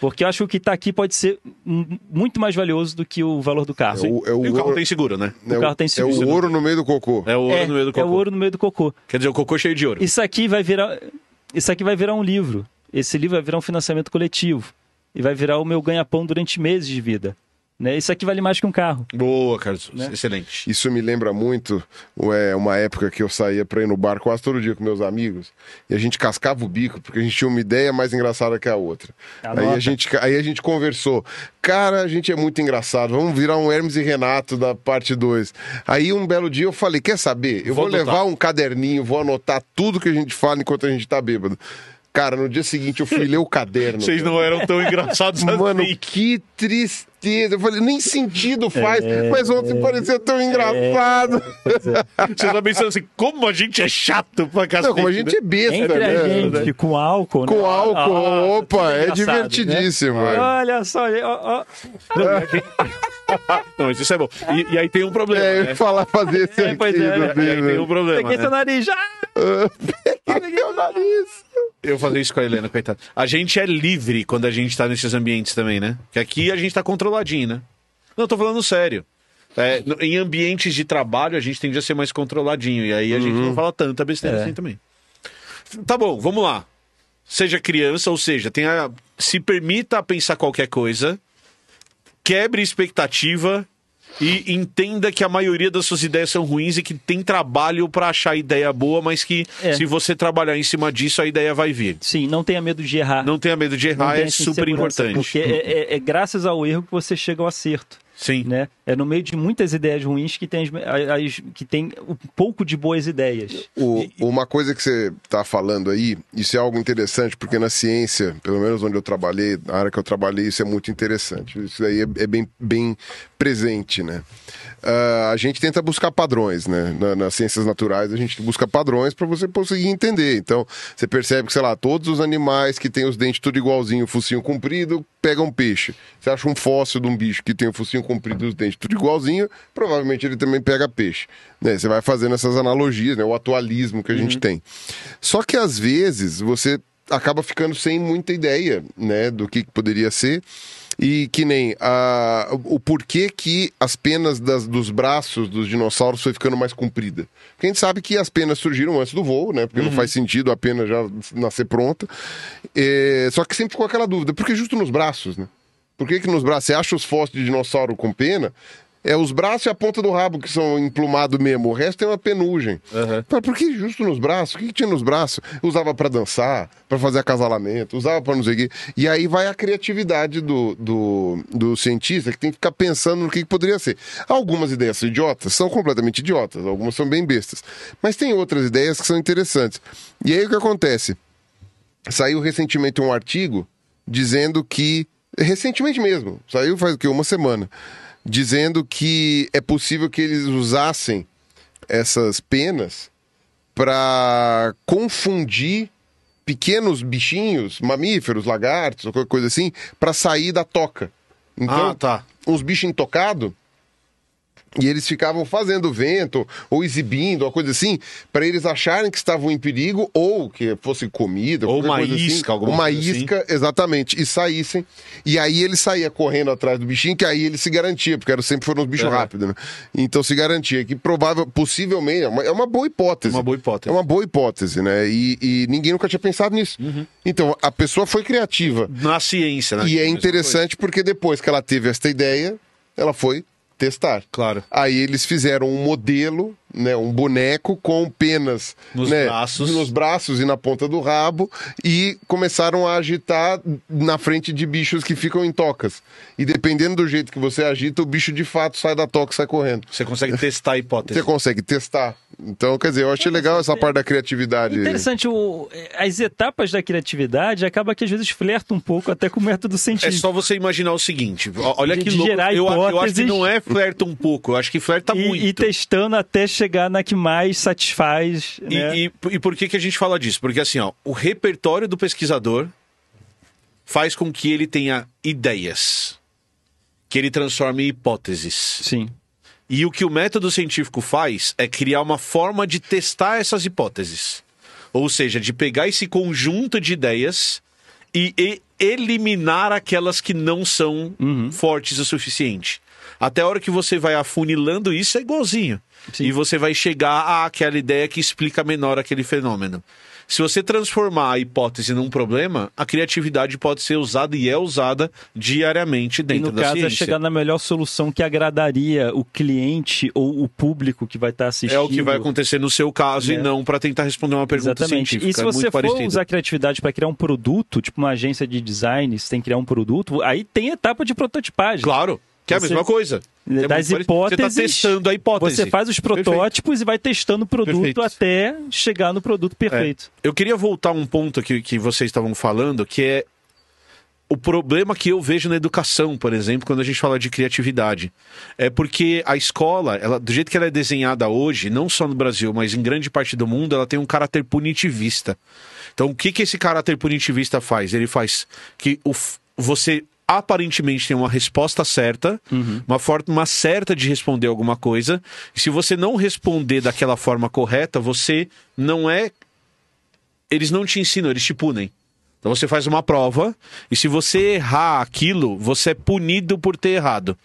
Porque eu acho que o que está aqui pode ser muito mais valioso do que o valor do carro. É o, é o, e o carro ouro... tem seguro, né? É o, carro tem seguro. É o ouro no meio do cocô. É o ouro é, no meio do cocô. É o ouro no meio do cocô. Quer dizer, o cocô é cheio de ouro. Isso aqui vai virar, isso aqui vai virar um livro. Esse livro vai virar um financiamento coletivo. E vai virar o meu ganha-pão durante meses de vida. Né? Isso aqui vale mais que um carro. Boa, Carlos. Né? Excelente. Isso me lembra muito é, uma época que eu saía para ir no bar quase todo dia com meus amigos e a gente cascava o bico porque a gente tinha uma ideia mais engraçada que a outra. Aí a, gente, aí a gente conversou. Cara, a gente é muito engraçado. Vamos virar um Hermes e Renato da parte 2. Aí um belo dia eu falei: Quer saber? Eu vou, vou levar um caderninho, vou anotar tudo que a gente fala enquanto a gente tá bêbado. Cara, no dia seguinte eu fui ler o caderno. Vocês não eram tão engraçados Mano, assim. Mano, que tristeza. Eu falei, nem sentido faz, é, mas ontem é, parecia tão engraçado. É, Você tá pensando assim, como a gente é chato pra cacete. Não, como a gente é né? besta, Entre né? a gente, é. com álcool. né? Com álcool, ah, opa, é né? divertidíssimo. Né? Olha é. só, ó, ó. não, isso é bom. E, e aí tem um problema. É, eu ia né? falar fazer esse é, pois É, né? tem um né? problema. Peguei né? seu nariz já! Ah, peguei o nariz! Eu fazer isso com a Helena, coitado. A gente é livre quando a gente tá nesses ambientes também, né? Que aqui a gente tá controladinho, né? Não, tô falando sério. É, em ambientes de trabalho a gente tende a ser mais controladinho. E aí a uhum. gente não uhum. fala tanta besteira é. assim também. Tá bom, vamos lá. Seja criança, ou seja, tenha, se permita pensar qualquer coisa quebre expectativa e entenda que a maioria das suas ideias são ruins e que tem trabalho para achar ideia boa, mas que é. se você trabalhar em cima disso, a ideia vai vir. Sim, não tenha medo de errar. Não tenha medo de errar, é super importante. Porque é, é, é graças ao erro que você chega ao acerto. Sim. Né? É no meio de muitas ideias ruins que tem, as, que tem um pouco de boas ideias. O, uma coisa que você está falando aí, isso é algo interessante, porque na ciência, pelo menos onde eu trabalhei, na área que eu trabalhei, isso é muito interessante. Isso daí é, é bem, bem presente, né? Uh, a gente tenta buscar padrões, né? Na, nas ciências naturais, a gente busca padrões para você conseguir entender. Então, você percebe que, sei lá, todos os animais que têm os dentes tudo igualzinho, focinho comprido, pegam peixe. Você acha um fóssil de um bicho que tem o focinho comprido e os dentes tudo igualzinho, provavelmente ele também pega peixe. Né? Você vai fazendo essas analogias, né? O atualismo que a uhum. gente tem. Só que, às vezes, você acaba ficando sem muita ideia, né? Do que, que poderia ser. E que nem a, o porquê que as penas das, dos braços dos dinossauros foi ficando mais comprida. Quem sabe que as penas surgiram antes do voo, né? Porque uhum. não faz sentido a pena já nascer pronta. É, só que sempre ficou aquela dúvida, por que justo nos braços, né? Por que, que nos braços? Você acha os fósseis de dinossauro com pena? É os braços e a ponta do rabo que são emplumados mesmo. O resto é uma penugem. Uhum. Mas por que justo nos braços? O que, que tinha nos braços? Usava para dançar, para fazer acasalamento, usava para não sei o quê. E aí vai a criatividade do, do, do cientista que tem que ficar pensando no que, que poderia ser. Algumas ideias idiotas, são completamente idiotas, algumas são bem bestas. Mas tem outras ideias que são interessantes. E aí o que acontece? Saiu recentemente um artigo dizendo que. Recentemente mesmo, saiu faz o que? Uma semana dizendo que é possível que eles usassem essas penas para confundir pequenos bichinhos, mamíferos, lagartos, ou qualquer coisa assim, para sair da toca. Então, ah, tá. Os bichos intocados e eles ficavam fazendo vento ou exibindo, uma coisa assim, para eles acharem que estavam em perigo ou que fosse comida, ou uma coisa assim. isca, assim, uma isca, assim. exatamente, e saíssem. E aí ele saía correndo atrás do bichinho, que aí ele se garantia, porque era, sempre foram os bichos é. rápidos, né? Então se garantia que provável, possivelmente, é uma, é uma, boa hipótese. Uma boa hipótese. É uma boa hipótese, né? E, e ninguém nunca tinha pensado nisso. Uhum. Então a pessoa foi criativa. Na ciência, né? E é interessante porque depois que ela teve esta ideia, ela foi testar. Claro. Aí eles fizeram um modelo, né, um boneco com penas nos, né, braços. nos braços e na ponta do rabo e começaram a agitar na frente de bichos que ficam em tocas. E dependendo do jeito que você agita, o bicho de fato sai da toca e sai correndo. Você consegue testar a hipótese. Você consegue testar. Então, quer dizer, eu achei legal essa parte da criatividade. Interessante, o, eh, as etapas da criatividade acaba que às vezes flerta um pouco até com o método científico. É só você imaginar o seguinte, olha de, que de louco, eu, eu, acho que não é flerta um pouco, eu acho que flerta e, muito. E testando até chegar na que mais satisfaz. E, né? e, e por que, que a gente fala disso? Porque assim, ó, o repertório do pesquisador faz com que ele tenha ideias, que ele transforme em hipóteses. Sim e o que o método científico faz é criar uma forma de testar essas hipóteses. Ou seja, de pegar esse conjunto de ideias e, e eliminar aquelas que não são uhum. fortes o suficiente. Até a hora que você vai afunilando isso, é igualzinho. Sim. E você vai chegar àquela ideia que explica menor aquele fenômeno. Se você transformar a hipótese num problema, a criatividade pode ser usada e é usada diariamente dentro e no caso é chegar na melhor solução que agradaria o cliente ou o público que vai estar assistindo. É o que vai acontecer no seu caso é. e né? não para tentar responder uma pergunta Exatamente. científica. E se é você é for parecido. usar criatividade para criar um produto, tipo uma agência de design, você tem que criar um produto, aí tem etapa de prototipagem. Claro. Que é a mesma coisa das tá hipóteses. Você está testando a hipótese. Você faz os protótipos Perfeito. e vai testando o produto Perfeito. até chegar no produto é. perfeito. É. Eu queria voltar a um ponto aqui que vocês estavam falando, que é o problema que eu vejo na educação, por exemplo, quando a gente fala de criatividade, é porque a escola, ela, do jeito que ela é desenhada hoje, não só no Brasil, mas em grande parte do mundo, ela tem um caráter punitivista. Então, o que, que esse caráter punitivista faz? Ele faz que o, você aparentemente tem uma resposta certa, uhum. uma forma certa de responder alguma coisa. E se você não responder daquela forma correta, você não é. Eles não te ensinam, eles te punem. Então você faz uma prova, e se você errar aquilo, você é punido por ter errado.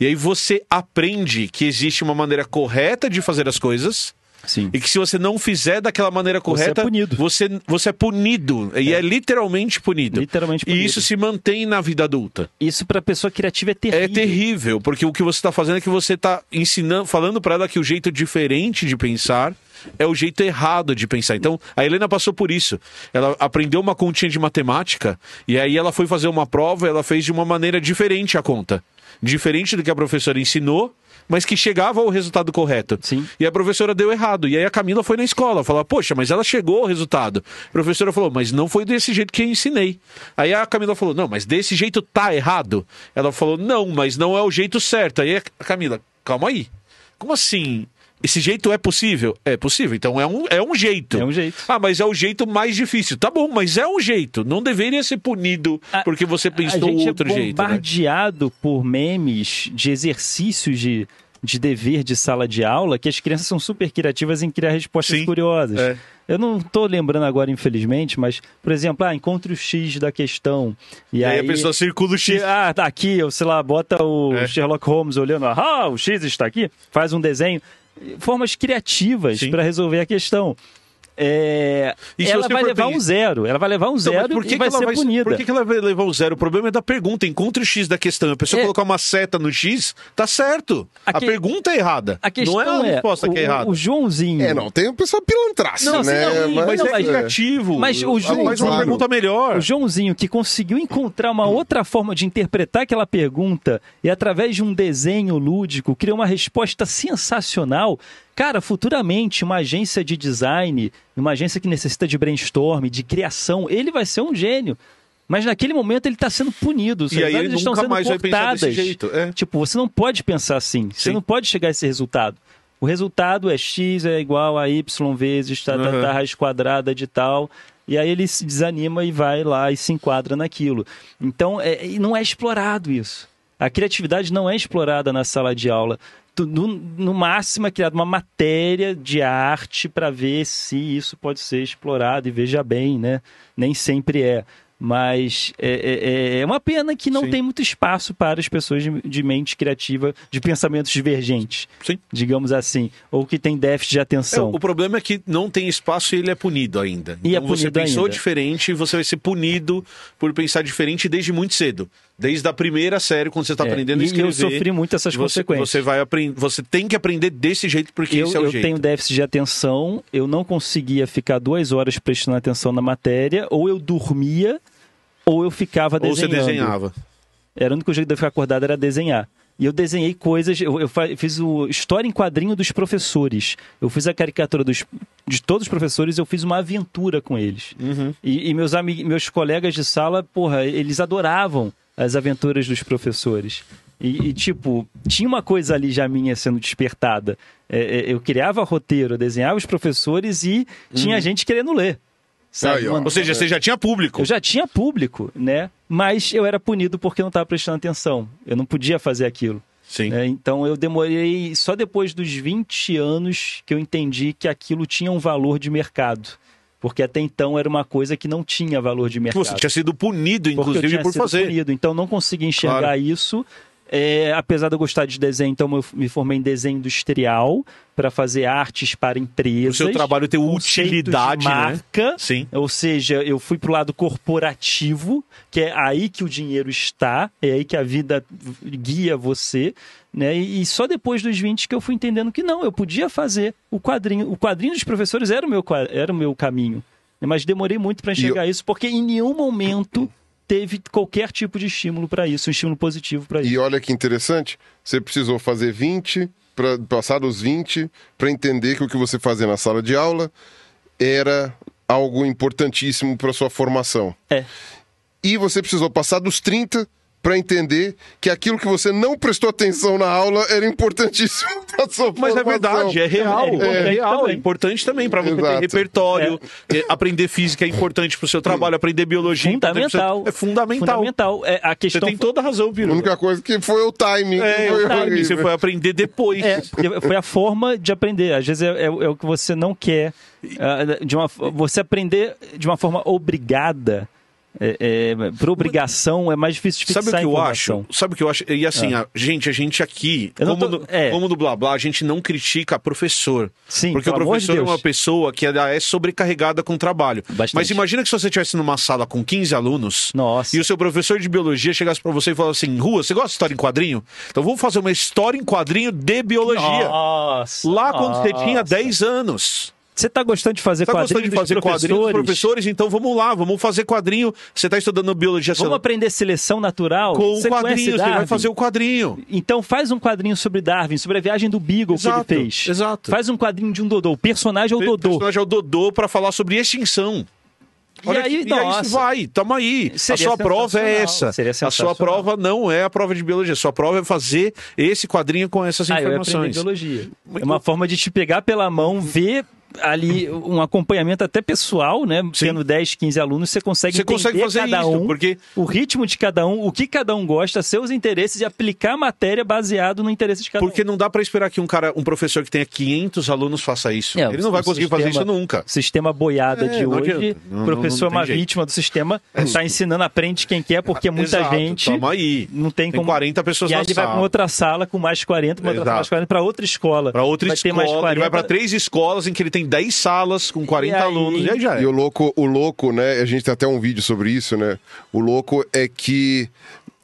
E aí você aprende que existe uma maneira correta de fazer as coisas Sim. E que se você não fizer daquela maneira correta, você é punido. Você, você é punido. É. E é literalmente punido. Literalmente punido. E isso se mantém na vida adulta. Isso para pessoa criativa é terrível. É terrível, porque o que você está fazendo é que você está ensinando, falando para ela que o jeito diferente de pensar é o jeito errado de pensar. Então, a Helena passou por isso. Ela aprendeu uma continha de matemática e aí ela foi fazer uma prova, e ela fez de uma maneira diferente a conta. Diferente do que a professora ensinou, mas que chegava ao resultado correto. Sim. E a professora deu errado. E aí a Camila foi na escola, falou: "Poxa, mas ela chegou ao resultado". A professora falou: "Mas não foi desse jeito que eu ensinei". Aí a Camila falou: "Não, mas desse jeito tá errado". Ela falou: "Não, mas não é o jeito certo". Aí a Camila: "Calma aí. Como assim?" Esse jeito é possível? É possível. Então é um, é um jeito. É um jeito. Ah, mas é o jeito mais difícil. Tá bom, mas é um jeito. Não deveria ser punido a, porque você pensou é outro jeito é né? jeito. bombardeado né? por memes de exercícios de, de dever de sala de aula que as crianças são super criativas em criar respostas Sim, curiosas. É. Eu não estou lembrando agora, infelizmente, mas, por exemplo, ah, encontre o X da questão. E, e aí, aí, a pessoa circula o X. Ah, tá aqui, ou sei lá, bota o é. Sherlock Holmes olhando, ah, o X está aqui, faz um desenho formas criativas para resolver a questão. É, ela vai levar um zero. Ela vai levar um zero por que e que vai ser vai, punida. Por que, que ela vai levar um zero? O problema é da pergunta. Encontre o X da questão. A pessoa é. colocar uma seta no X, tá certo. A, a pergunta é errada. A não é a é resposta é, que é errada. O, o Joãozinho... É, não. Tem o pessoal pilantraço, né? Assim, não, mas, é mas é indicativo. Mas o Joãozinho... Mas uma pergunta melhor. O Joãozinho, que conseguiu encontrar uma outra forma de interpretar aquela pergunta e através de um desenho lúdico, criou uma resposta sensacional Cara, futuramente, uma agência de design, uma agência que necessita de brainstorm, de criação, ele vai ser um gênio. Mas naquele momento ele está sendo punido. e aí ele estão sendo mais cortadas. desse jeito. É. Tipo, você não pode pensar assim. Sim. Você não pode chegar a esse resultado. O resultado é x é igual a y vezes tá, uhum. tá, tá raiz quadrada de tal. E aí ele se desanima e vai lá e se enquadra naquilo. Então, é, não é explorado isso. A criatividade não é explorada na sala de aula no, no máximo é criado uma matéria de arte para ver se isso pode ser explorado e veja bem, né? Nem sempre é. Mas é, é, é, é, uma pena que não Sim. tem muito espaço para as pessoas de, de, mente criativa, de pensamentos divergentes. Sim. Digamos assim. Ou que tem déficit de atenção. É, o problema é que não tem espaço e ele é punido ainda. E é então é punido você pensou ainda. diferente e você vai ser punido por pensar diferente desde muito cedo. Desde a primeira série, quando você está é, aprendendo a escrever. eu sofri muito essas você, consequências. Você, vai você tem que aprender desse jeito, porque eu, esse é o eu jeito. Eu tenho déficit de atenção, eu não conseguia ficar duas horas prestando atenção na matéria, ou eu dormia ou eu ficava desenhando. Ou você desenhava. Era o único jeito de eu ficar acordado era desenhar. E eu desenhei coisas, eu, eu, fiz o História em Quadrinho dos Professores. Eu fiz a caricatura dos, de todos os professores, eu fiz uma aventura com eles. Uhum. E, e, meus, amig, meus colegas de sala, porra, eles adoravam as aventuras dos professores. E, e tipo, tinha uma coisa ali já minha sendo despertada. É, é eu criava roteiro, eu desenhava os professores e uhum. tinha gente querendo ler. Sabe, Aí, Ou seja, você já tinha público. Eu já tinha público, né? Mas eu era punido porque não estava prestando atenção. Eu não podia fazer aquilo. Sim. Né? Então eu demorei só depois dos 20 anos que eu entendi que aquilo tinha um valor de mercado. Porque até então era uma coisa que não tinha valor de mercado. Você tinha sido punido, inclusive, por fazer. Punido, então não consegui enxergar claro. isso é, apesar de eu gostar de desenho, então eu me formei em desenho industrial para fazer artes para empresas. O seu trabalho tem utilidade, de né? marca, né? Sim. Ou seja, eu fui pro lado corporativo, que é aí que o dinheiro está, é aí que a vida guia você. Né? E só depois dos 20 que eu fui entendendo que não, eu podia fazer o quadrinho. O quadrinho dos professores era o meu, era o meu caminho. Mas demorei muito para enxergar eu... isso, porque em nenhum momento teve qualquer tipo de estímulo para isso, um estímulo positivo para isso. E olha que interessante, você precisou fazer 20, pra, passar dos 20, para entender que o que você fazia na sala de aula era algo importantíssimo para sua formação. É. E você precisou passar dos 30 para entender que aquilo que você não prestou atenção na aula era importantíssimo para sua Mas é verdade, é real. É, é, é real, é importante também para você Exato. ter repertório. É. é. Aprender física é importante para o seu trabalho, aprender biologia é fundamental. é fundamental. Fundamental. É, a questão você tem toda a razão, Viru. A única coisa que foi o timing. É, foi o timing. Você foi aprender depois. É, foi a forma de aprender. Às vezes é, é o que você não quer. Ah, de uma, você aprender de uma forma obrigada é, é, por obrigação é mais difícil de fixar Sabe o que eu acho? Sabe o que eu acho? E assim, ah. a, gente, a gente aqui, como, tô, do, é. como do Blá Blá, a gente não critica professor. Sim, Porque o professor de é uma pessoa que é sobrecarregada com trabalho. Bastante. Mas imagina que se você estivesse numa sala com 15 alunos Nossa. e o seu professor de biologia chegasse para você e falasse assim, Rua, você gosta de história em quadrinho? Então vamos fazer uma história em quadrinho de biologia. Nossa, Lá quando Nossa. você tinha 10 anos. Você está gostando de fazer tá quadrinhos? Gostando de fazer dos quadrinhos dos professores? Então vamos lá, vamos fazer quadrinho. Você está estudando biologia Vamos aprender seleção natural com você quadrinho. Você vai fazer o um quadrinho. Então faz um quadrinho sobre Darwin, sobre a viagem do Beagle exato, que ele fez. Exato. Faz um quadrinho de um Dodô. O personagem é o Dodô. O personagem é o Dodô para falar sobre extinção. Olha e aí, que, e aí vai, tamo aí. a sua prova é essa. Seria A sua prova não é a prova de biologia. A sua prova é fazer esse quadrinho com essas ah, informações. Eu biologia. É uma forma de te pegar pela mão, ver ali um acompanhamento até pessoal, né? Sim. Tendo 10, 15 alunos, você consegue você consegue fazer cada isso, um, porque... o ritmo de cada um, o que cada um gosta, seus interesses e aplicar a matéria baseado no interesse de cada porque um. Porque não dá para esperar que um cara, um professor que tenha 500 alunos faça isso. É, Ele não vai conseguir sistema, fazer isso nunca. Sistema boiada é, de hoje, o professor não, não é uma jeito. vítima do sistema, está é tá ensinando, aprende quem quer, porque é muita Exato, gente aí. não tem, tem como... 40 pessoas e aí ele vai para outra sala com mais 40, para outra, outra escola. Para outra vai escola, mais 40, ele vai para três escolas em que ele tem tem 10 salas com 40 e alunos, e aí já é. E o louco, o louco, né? A gente tem até um vídeo sobre isso, né? O louco é que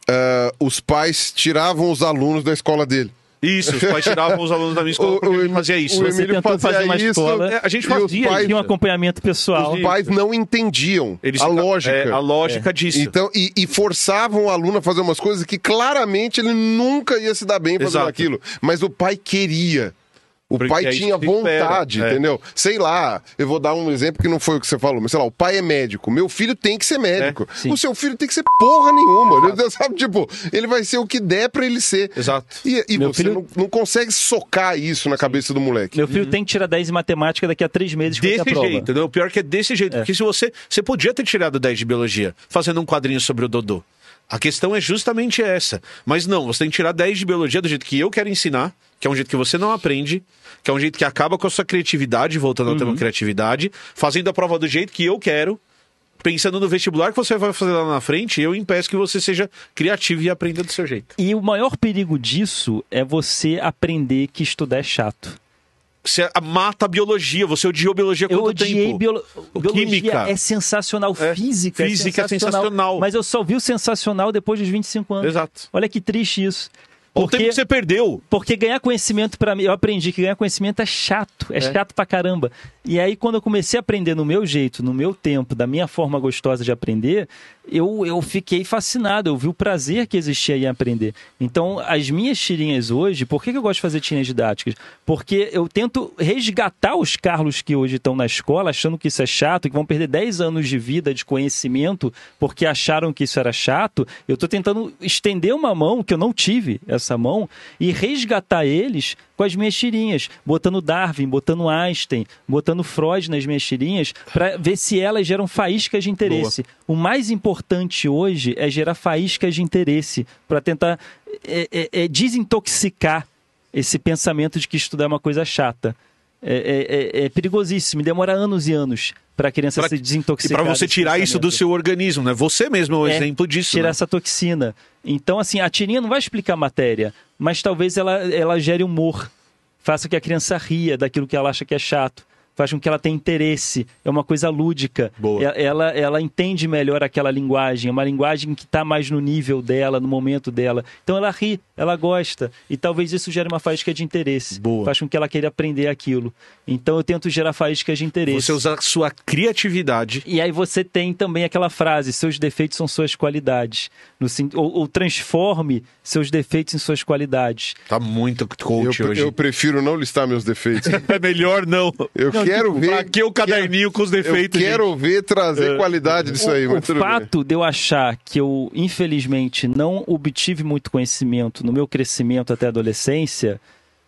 uh, os pais tiravam os alunos da escola dele. Isso, os pais tiravam os alunos da minha escola o, porque o, ele fazia isso. O Você Emílio fazia fazer uma isso, escola, é, a gente fazia pais, tinha um acompanhamento pessoal. Os pais não entendiam Eles, a lógica. É, a lógica é. disso. Então, e, e, forçavam o aluno a fazer umas coisas que claramente ele nunca ia se dar bem fazendo Exato. aquilo. Mas o pai queria. O Porque pai tinha vontade, espera, é. entendeu? É. Sei lá, eu vou dar um exemplo que não foi o que você falou, mas sei lá, o pai é médico, meu filho tem que ser médico. É, o seu filho tem que ser porra nenhuma. Ele, né? sabe, tipo, ele vai ser o que der pra ele ser. Exato. E, e você filho... não, não, consegue socar isso na cabeça do moleque. Meu filho uhum. tem que tirar 10 em matemática daqui a 3 meses. Desse jeito, entendeu? O pior é que é desse jeito. É. Porque se você. Você podia ter tirado 10 de biologia fazendo um quadrinho sobre o Dodô. A questão é justamente essa. Mas não, você tem que tirar 10 de biologia do jeito que eu quero ensinar, que é um jeito que você não aprende, que é um jeito que acaba com a sua criatividade, voltando uhum. ao tema criatividade, fazendo a prova do jeito que eu quero, pensando no vestibular que você vai fazer lá na frente, eu impeço que você seja criativo e aprenda do seu jeito. E o maior perigo disso é você aprender que estudar é chato. Você mata a biologia, você odiou biologia quanto eu odiei tempo? Biolo... Química. é sensacional, é. física, é física é sensacional, é sensacional. Mas eu só vi o sensacional depois dos 25 anos. Exato. Olha que triste isso. Porque, o tempo que você perdeu. Porque ganhar conhecimento para mim, eu aprendi que ganhar conhecimento é chato, é, é, chato pra caramba. E aí quando eu comecei a aprender no meu jeito, no meu tempo, da minha forma gostosa de aprender, eu, eu fiquei fascinado, eu vi o prazer que existia em aprender. Então, as minhas tirinhas hoje, por que, que eu gosto de fazer tirinhas didáticas? Porque eu tento resgatar os Carlos que hoje estão na escola, achando que isso é chato, que vão perder 10 anos de vida, de conhecimento, porque acharam que isso era chato. Eu estou tentando estender uma mão, que eu não tive essa mão, e resgatar eles com as minhas tirinhas, botando Darwin, botando Einstein, botando Freud nas minhas tirinhas, para ver se elas geram faíscas de interesse. Boa. O mais importante importante hoje é gerar faíscas de interesse para tentar é, é, é desintoxicar esse pensamento de que estudar é uma coisa chata. É, é, é, é perigosíssimo, demora anos e anos para a criança pra, se desintoxicar. E para você tirar isso do seu organismo, né? Você mesmo é um é, exemplo disso. Tirar né? essa toxina. Então, assim, a tirinha não vai explicar a matéria, mas talvez ela, ela gere humor, faça que a criança ria daquilo que ela acha que é chato faz com que ela tenha interesse, é uma coisa lúdica. Boa. Ela, ela entende melhor aquela linguagem, é uma linguagem que está mais no nível dela, no momento dela. Então ela ri, ela gosta, e talvez isso gere uma faísca de interesse. Boa. Faz com que ela queira aprender aquilo. Então eu tento gerar faíscas de interesse. Você usar sua criatividade. E aí você tem também aquela frase: seus defeitos são suas qualidades. No, ou, ou transforme seus defeitos em suas qualidades. Tá muito coach eu, hoje. Eu prefiro não listar meus defeitos. é melhor não. Eu não, quero ver. Pra que o caderninho quero, com os defeitos? Eu quero gente. ver trazer é. qualidade disso o, aí. O fato bem. de eu achar que eu, infelizmente, não obtive muito conhecimento no meu crescimento até a adolescência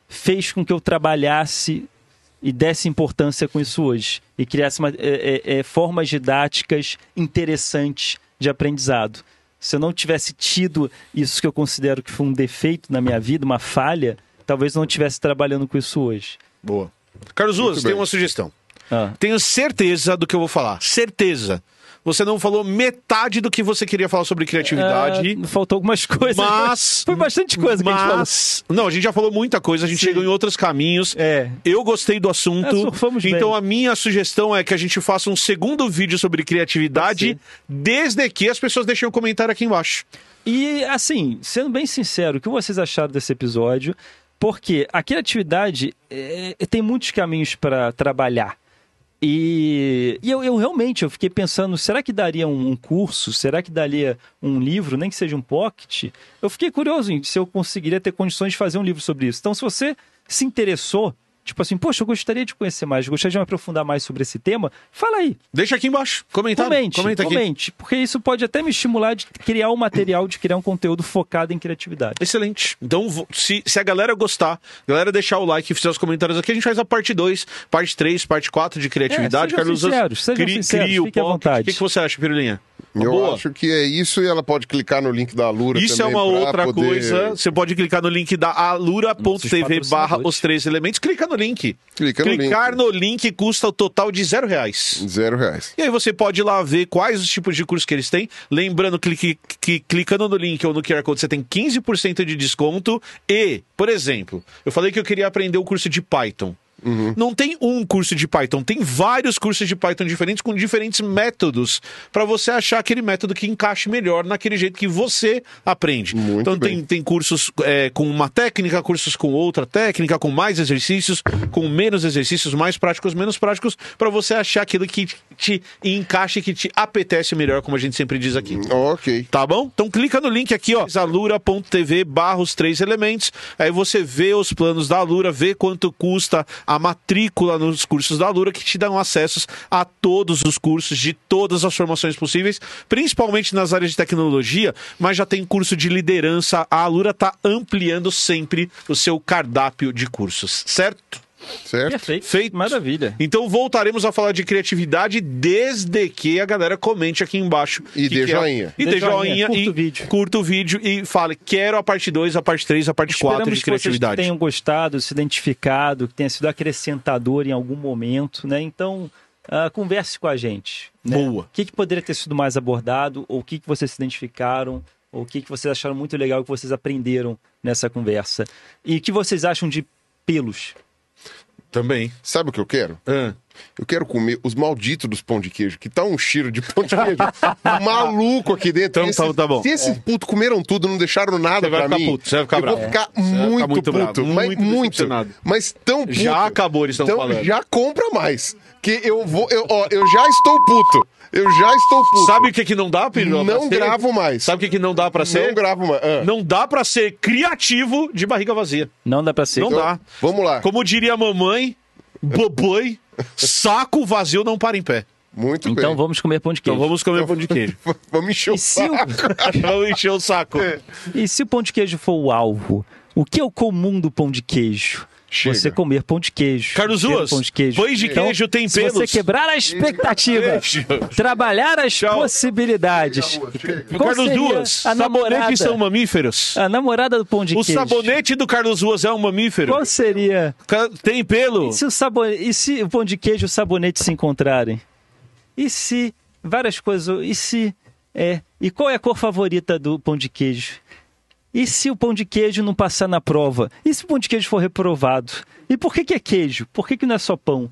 fez com que eu trabalhasse e desse importância com isso hoje e criasse uma, é, é, é formas didáticas interessantes de aprendizado. Se eu não tivesse tido isso que eu considero que foi um defeito na minha vida, uma falha, talvez eu não estivesse trabalhando com isso hoje. Boa. Carlos Ruas, tem uma sugestão. Ah. Tenho certeza do que eu vou falar. Certeza. Você não falou metade do que você queria falar sobre criatividade. Ah, faltou algumas coisas. Mas. Foi bastante coisa mas, que a gente falou. Não, a gente já falou muita coisa, a gente Sim. chegou em outros caminhos. É. Eu gostei do assunto. É, então bem. a minha sugestão é que a gente faça um segundo vídeo sobre criatividade, Sim. desde que as pessoas deixem um comentário aqui embaixo. E assim, sendo bem sincero, o que vocês acharam desse episódio? Porque a criatividade é, é tem muitos caminhos para trabalhar. E, e eu, eu, realmente eu fiquei pensando, será que daria um, um, curso? Será que daria um livro, nem que seja um pocket? Eu fiquei curioso se eu conseguiria ter condições de fazer um livro sobre isso. Então, se você se interessou tipo assim, poxa, eu gostaria de conhecer mais, gostaria de me aprofundar mais sobre esse tema, fala aí. Deixa aqui embaixo, comentar. Comente, comenta comente, porque isso pode até me estimular de criar um material, de criar um conteúdo focado em criatividade. Excelente. Então, se, se a galera gostar, a galera deixar o like e fizer os comentários aqui, a gente faz a parte 2, parte 3, parte 4 de criatividade. É, Carlos, sinceros, sejam cri, sinceros, cri, fique o à vontade. O que, que você acha, Pirulinha? eu boa. acho que é isso e ela pode clicar no link da Alura Isso é uma outra poder... coisa. Você pode clicar no link da alura.tv barra os três elementos. Clica no link. Clica no Clicar link. no link custa o total de zero reais. Zero reais. E aí você pode ir lá ver quais os tipos de cursos que eles têm. Lembrando que clicando no link ou no QR Code você tem 15% de desconto. E, por exemplo, eu falei que eu queria aprender o curso de Python. Uhum. Não tem um curso de Python, tem vários cursos de Python diferentes com diferentes métodos para você achar aquele método que encaixe melhor naquele jeito que você aprende. Muito então tem, tem cursos é, com uma técnica, cursos com outra técnica, com mais exercícios, com menos exercícios, mais práticos, menos práticos, para você achar aquilo que te encaixe, que te apetece melhor, como a gente sempre diz aqui. Hum, ok. Tá bom? Então clica no link aqui, ó, alura.tv barra os três elementos, aí você vê os planos da Alura, vê quanto custa a matrícula nos cursos da Lura, que te dão acessos a todos os cursos de todas as formações possíveis, principalmente nas áreas de tecnologia, mas já tem curso de liderança. A Alura está ampliando sempre o seu cardápio de cursos, certo? Certo? Perfeito. Feito. Maravilha. Então voltaremos a falar de criatividade desde que a galera comente aqui embaixo. E dê é joinha. E dê joinha. Curta e o vídeo. Curta o vídeo e fale, quero a parte 2, a parte 3, a parte 4 de criatividade. Que vocês tenham gostado, se identificado, que tenha sido acrescentador em algum momento, né? Então, uh, converse com a gente. Né? Boa. O que, que, poderia ter sido mais abordado? Ou o que, que vocês se identificaram? Ou o que, que vocês acharam muito legal que vocês aprenderam nessa conversa? E o que vocês acham de pelos? Também. Sabe o que eu quero? Eu quero comer os malditos dos pão de queijo, que tá um cheiro de pão de queijo maluco aqui dentro. Então, tá esse, tá, bom. Se esses é. putos comeram tudo, não deixaram nada pra mim, puto, você vai ficar eu bravo. vou ficar, é. muito, ficar muito puto, bravo, mas muito, muito mas tão puto. Já acabou, eles estão então, falando. já compra mais, que eu vou, eu, ó, eu já estou puto. Eu já estou puto. Sabe o que, que não dá, Pedro? Não gravo mais. Sabe o que, que não dá para ser? Não gravo mais. Ah. Não dá para ser criativo de barriga vazia. Não dá para ser. Não então, dá. Vamos lá. Como diria a mamãe, boboi, saco vazio não para em pé. Muito então bem. Então vamos comer pão de queijo. Então vamos comer então, pão de então, queijo. vamos encher o saco. vamos encher o saco. E se o pão de queijo for o alvo, o que é o comum do pão de queijo? Chega. Você comer pão de queijo. Carlos Ruas, pão de queijo. Pão de então, queijo tem pelos. você quebrar a expectativa, trabalhar as Tchau. possibilidades. Chega. Carlos Ruas, sabonetes são mamíferos. A namorada do pão de o queijo. O sabonete do Carlos Ruas é um mamífero. Qual seria? Tem pelo. E se o, sabone... e se o pão de queijo e o sabonete se encontrarem? E se várias coisas... E se... É. E qual é a cor favorita do pão de queijo? E se o pão de queijo não passar na prova? E se o pão de queijo for reprovado? E por que, que é queijo? Por que, que não é só pão?